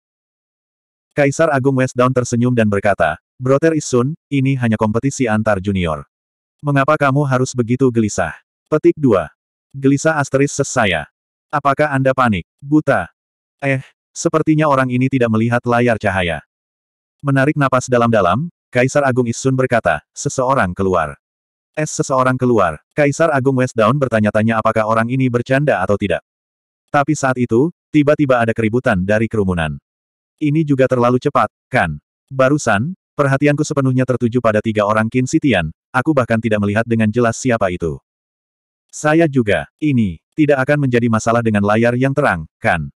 Kaisar Agung Westdown tersenyum dan berkata, Brother Isun, ini hanya kompetisi antar junior. Mengapa kamu harus begitu gelisah? Petik 2. Gelisah asteris sesaya. Apakah Anda panik? Buta. Eh, sepertinya orang ini tidak melihat layar cahaya. Menarik napas dalam-dalam, Kaisar Agung Isun berkata, seseorang keluar. Es eh, seseorang keluar, Kaisar Agung Westdown bertanya-tanya apakah orang ini bercanda atau tidak. Tapi saat itu, tiba-tiba ada keributan dari kerumunan. Ini juga terlalu cepat, kan? Barusan, perhatianku sepenuhnya tertuju pada tiga orang Qin Sitian, aku bahkan tidak melihat dengan jelas siapa itu. Saya juga, ini, tidak akan menjadi masalah dengan layar yang terang, kan?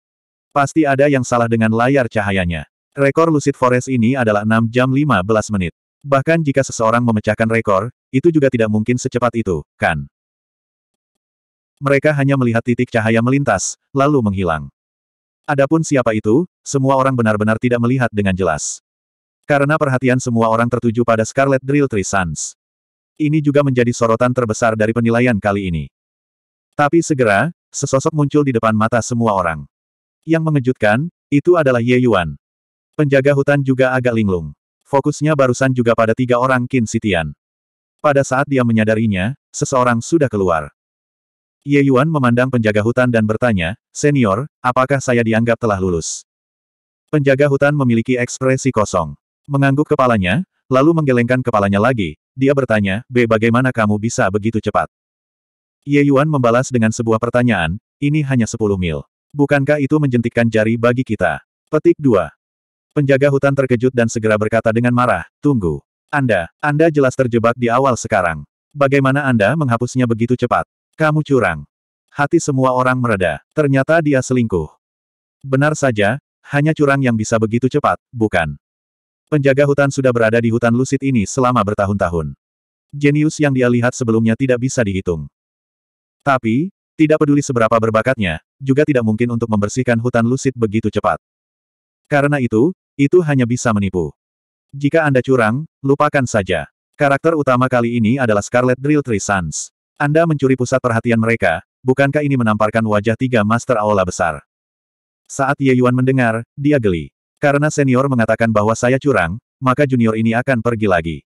Pasti ada yang salah dengan layar cahayanya. Rekor Lucid Forest ini adalah 6 jam 15 menit. Bahkan jika seseorang memecahkan rekor, itu juga tidak mungkin secepat itu, kan? Mereka hanya melihat titik cahaya melintas, lalu menghilang. Adapun siapa itu, semua orang benar-benar tidak melihat dengan jelas. Karena perhatian semua orang tertuju pada Scarlet Drill Tree Suns. Ini juga menjadi sorotan terbesar dari penilaian kali ini. Tapi segera, sesosok muncul di depan mata semua orang. Yang mengejutkan, itu adalah Ye Yuan. Penjaga hutan juga agak linglung. Fokusnya barusan juga pada tiga orang Qin Sitian. Pada saat dia menyadarinya, seseorang sudah keluar. Ye Yuan memandang penjaga hutan dan bertanya, Senior, apakah saya dianggap telah lulus? Penjaga hutan memiliki ekspresi kosong. Mengangguk kepalanya, lalu menggelengkan kepalanya lagi, dia bertanya, B bagaimana kamu bisa begitu cepat? Ye Yuan membalas dengan sebuah pertanyaan, ini hanya 10 mil. Bukankah itu menjentikkan jari bagi kita? Petik 2. Penjaga hutan terkejut dan segera berkata dengan marah, Tunggu. Anda, Anda jelas terjebak di awal sekarang. Bagaimana Anda menghapusnya begitu cepat? Kamu curang. Hati semua orang mereda. Ternyata dia selingkuh. Benar saja, hanya curang yang bisa begitu cepat, bukan? Penjaga hutan sudah berada di hutan lusit ini selama bertahun-tahun. Jenius yang dia lihat sebelumnya tidak bisa dihitung. Tapi, tidak peduli seberapa berbakatnya, juga tidak mungkin untuk membersihkan hutan lusit begitu cepat. Karena itu, itu hanya bisa menipu. Jika Anda curang, lupakan saja. Karakter utama kali ini adalah Scarlet Drill Tree Suns. Anda mencuri pusat perhatian mereka, bukankah ini menamparkan wajah tiga Master Aula besar? Saat Ye Yuan mendengar, dia geli. Karena senior mengatakan bahwa saya curang, maka junior ini akan pergi lagi.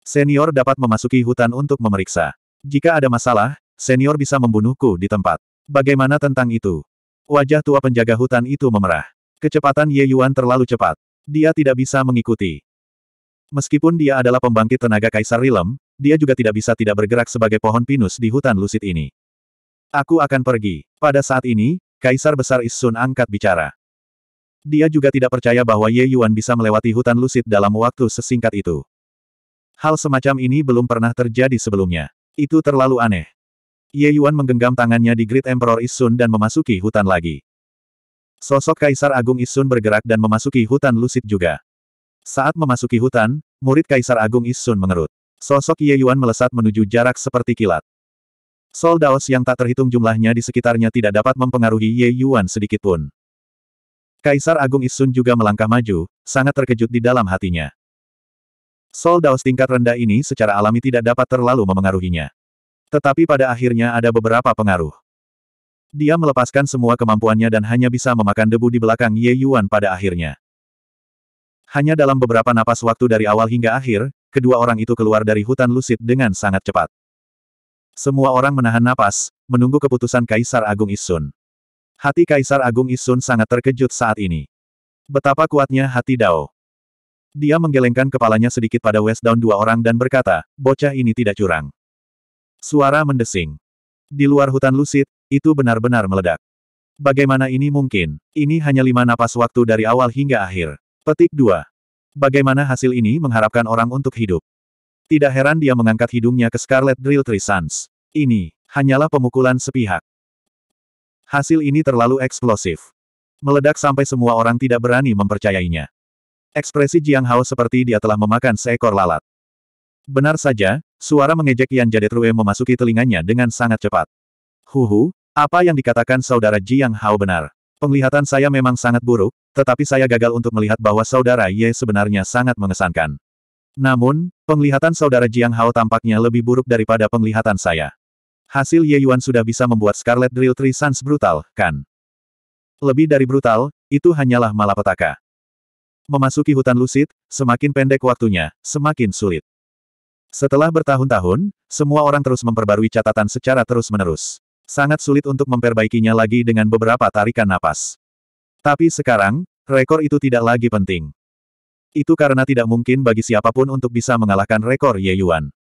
Senior dapat memasuki hutan untuk memeriksa. Jika ada masalah, Senior bisa membunuhku di tempat. Bagaimana tentang itu? Wajah tua penjaga hutan itu memerah. Kecepatan Ye Yuan terlalu cepat. Dia tidak bisa mengikuti. Meskipun dia adalah pembangkit tenaga Kaisar Rilem, dia juga tidak bisa tidak bergerak sebagai pohon pinus di hutan lusit ini. Aku akan pergi. Pada saat ini, Kaisar Besar Isun angkat bicara. Dia juga tidak percaya bahwa Ye Yuan bisa melewati hutan lusit dalam waktu sesingkat itu. Hal semacam ini belum pernah terjadi sebelumnya. Itu terlalu aneh. Ye Yuan menggenggam tangannya di Great Emperor Isun dan memasuki hutan lagi. Sosok Kaisar Agung Isun bergerak dan memasuki hutan lusit juga. Saat memasuki hutan, murid Kaisar Agung Isun mengerut. Sosok Ye Yuan melesat menuju jarak seperti kilat. Soldaos yang tak terhitung jumlahnya di sekitarnya tidak dapat mempengaruhi Ye Yuan sedikitpun. Kaisar Agung Isun juga melangkah maju, sangat terkejut di dalam hatinya. Soldaos tingkat rendah ini secara alami tidak dapat terlalu memengaruhinya. Tetapi pada akhirnya ada beberapa pengaruh. Dia melepaskan semua kemampuannya dan hanya bisa memakan debu di belakang Ye Yuan pada akhirnya. Hanya dalam beberapa napas waktu dari awal hingga akhir, kedua orang itu keluar dari hutan lusit dengan sangat cepat. Semua orang menahan napas, menunggu keputusan Kaisar Agung Isun. Hati Kaisar Agung Isun sangat terkejut saat ini. Betapa kuatnya hati Dao. Dia menggelengkan kepalanya sedikit pada West Down dua orang dan berkata, bocah ini tidak curang. Suara mendesing. Di luar hutan Lucid, itu benar-benar meledak. Bagaimana ini mungkin? Ini hanya lima napas waktu dari awal hingga akhir. Petik 2. Bagaimana hasil ini mengharapkan orang untuk hidup? Tidak heran dia mengangkat hidungnya ke Scarlet Drill Suns. Ini, hanyalah pemukulan sepihak. Hasil ini terlalu eksplosif. Meledak sampai semua orang tidak berani mempercayainya. Ekspresi Jiang Hao seperti dia telah memakan seekor lalat. Benar saja, Suara mengejek Yan Rue memasuki telinganya dengan sangat cepat. Huhu, apa yang dikatakan saudara Jiang Hao benar. Penglihatan saya memang sangat buruk, tetapi saya gagal untuk melihat bahwa saudara Ye sebenarnya sangat mengesankan. Namun, penglihatan saudara Jiang Hao tampaknya lebih buruk daripada penglihatan saya. Hasil Ye Yuan sudah bisa membuat Scarlet Drill Tree Suns brutal, kan? Lebih dari brutal, itu hanyalah malapetaka. Memasuki hutan lusit, semakin pendek waktunya, semakin sulit. Setelah bertahun-tahun, semua orang terus memperbarui catatan secara terus-menerus. Sangat sulit untuk memperbaikinya lagi dengan beberapa tarikan napas. Tapi sekarang, rekor itu tidak lagi penting. Itu karena tidak mungkin bagi siapapun untuk bisa mengalahkan rekor Ye Yuan.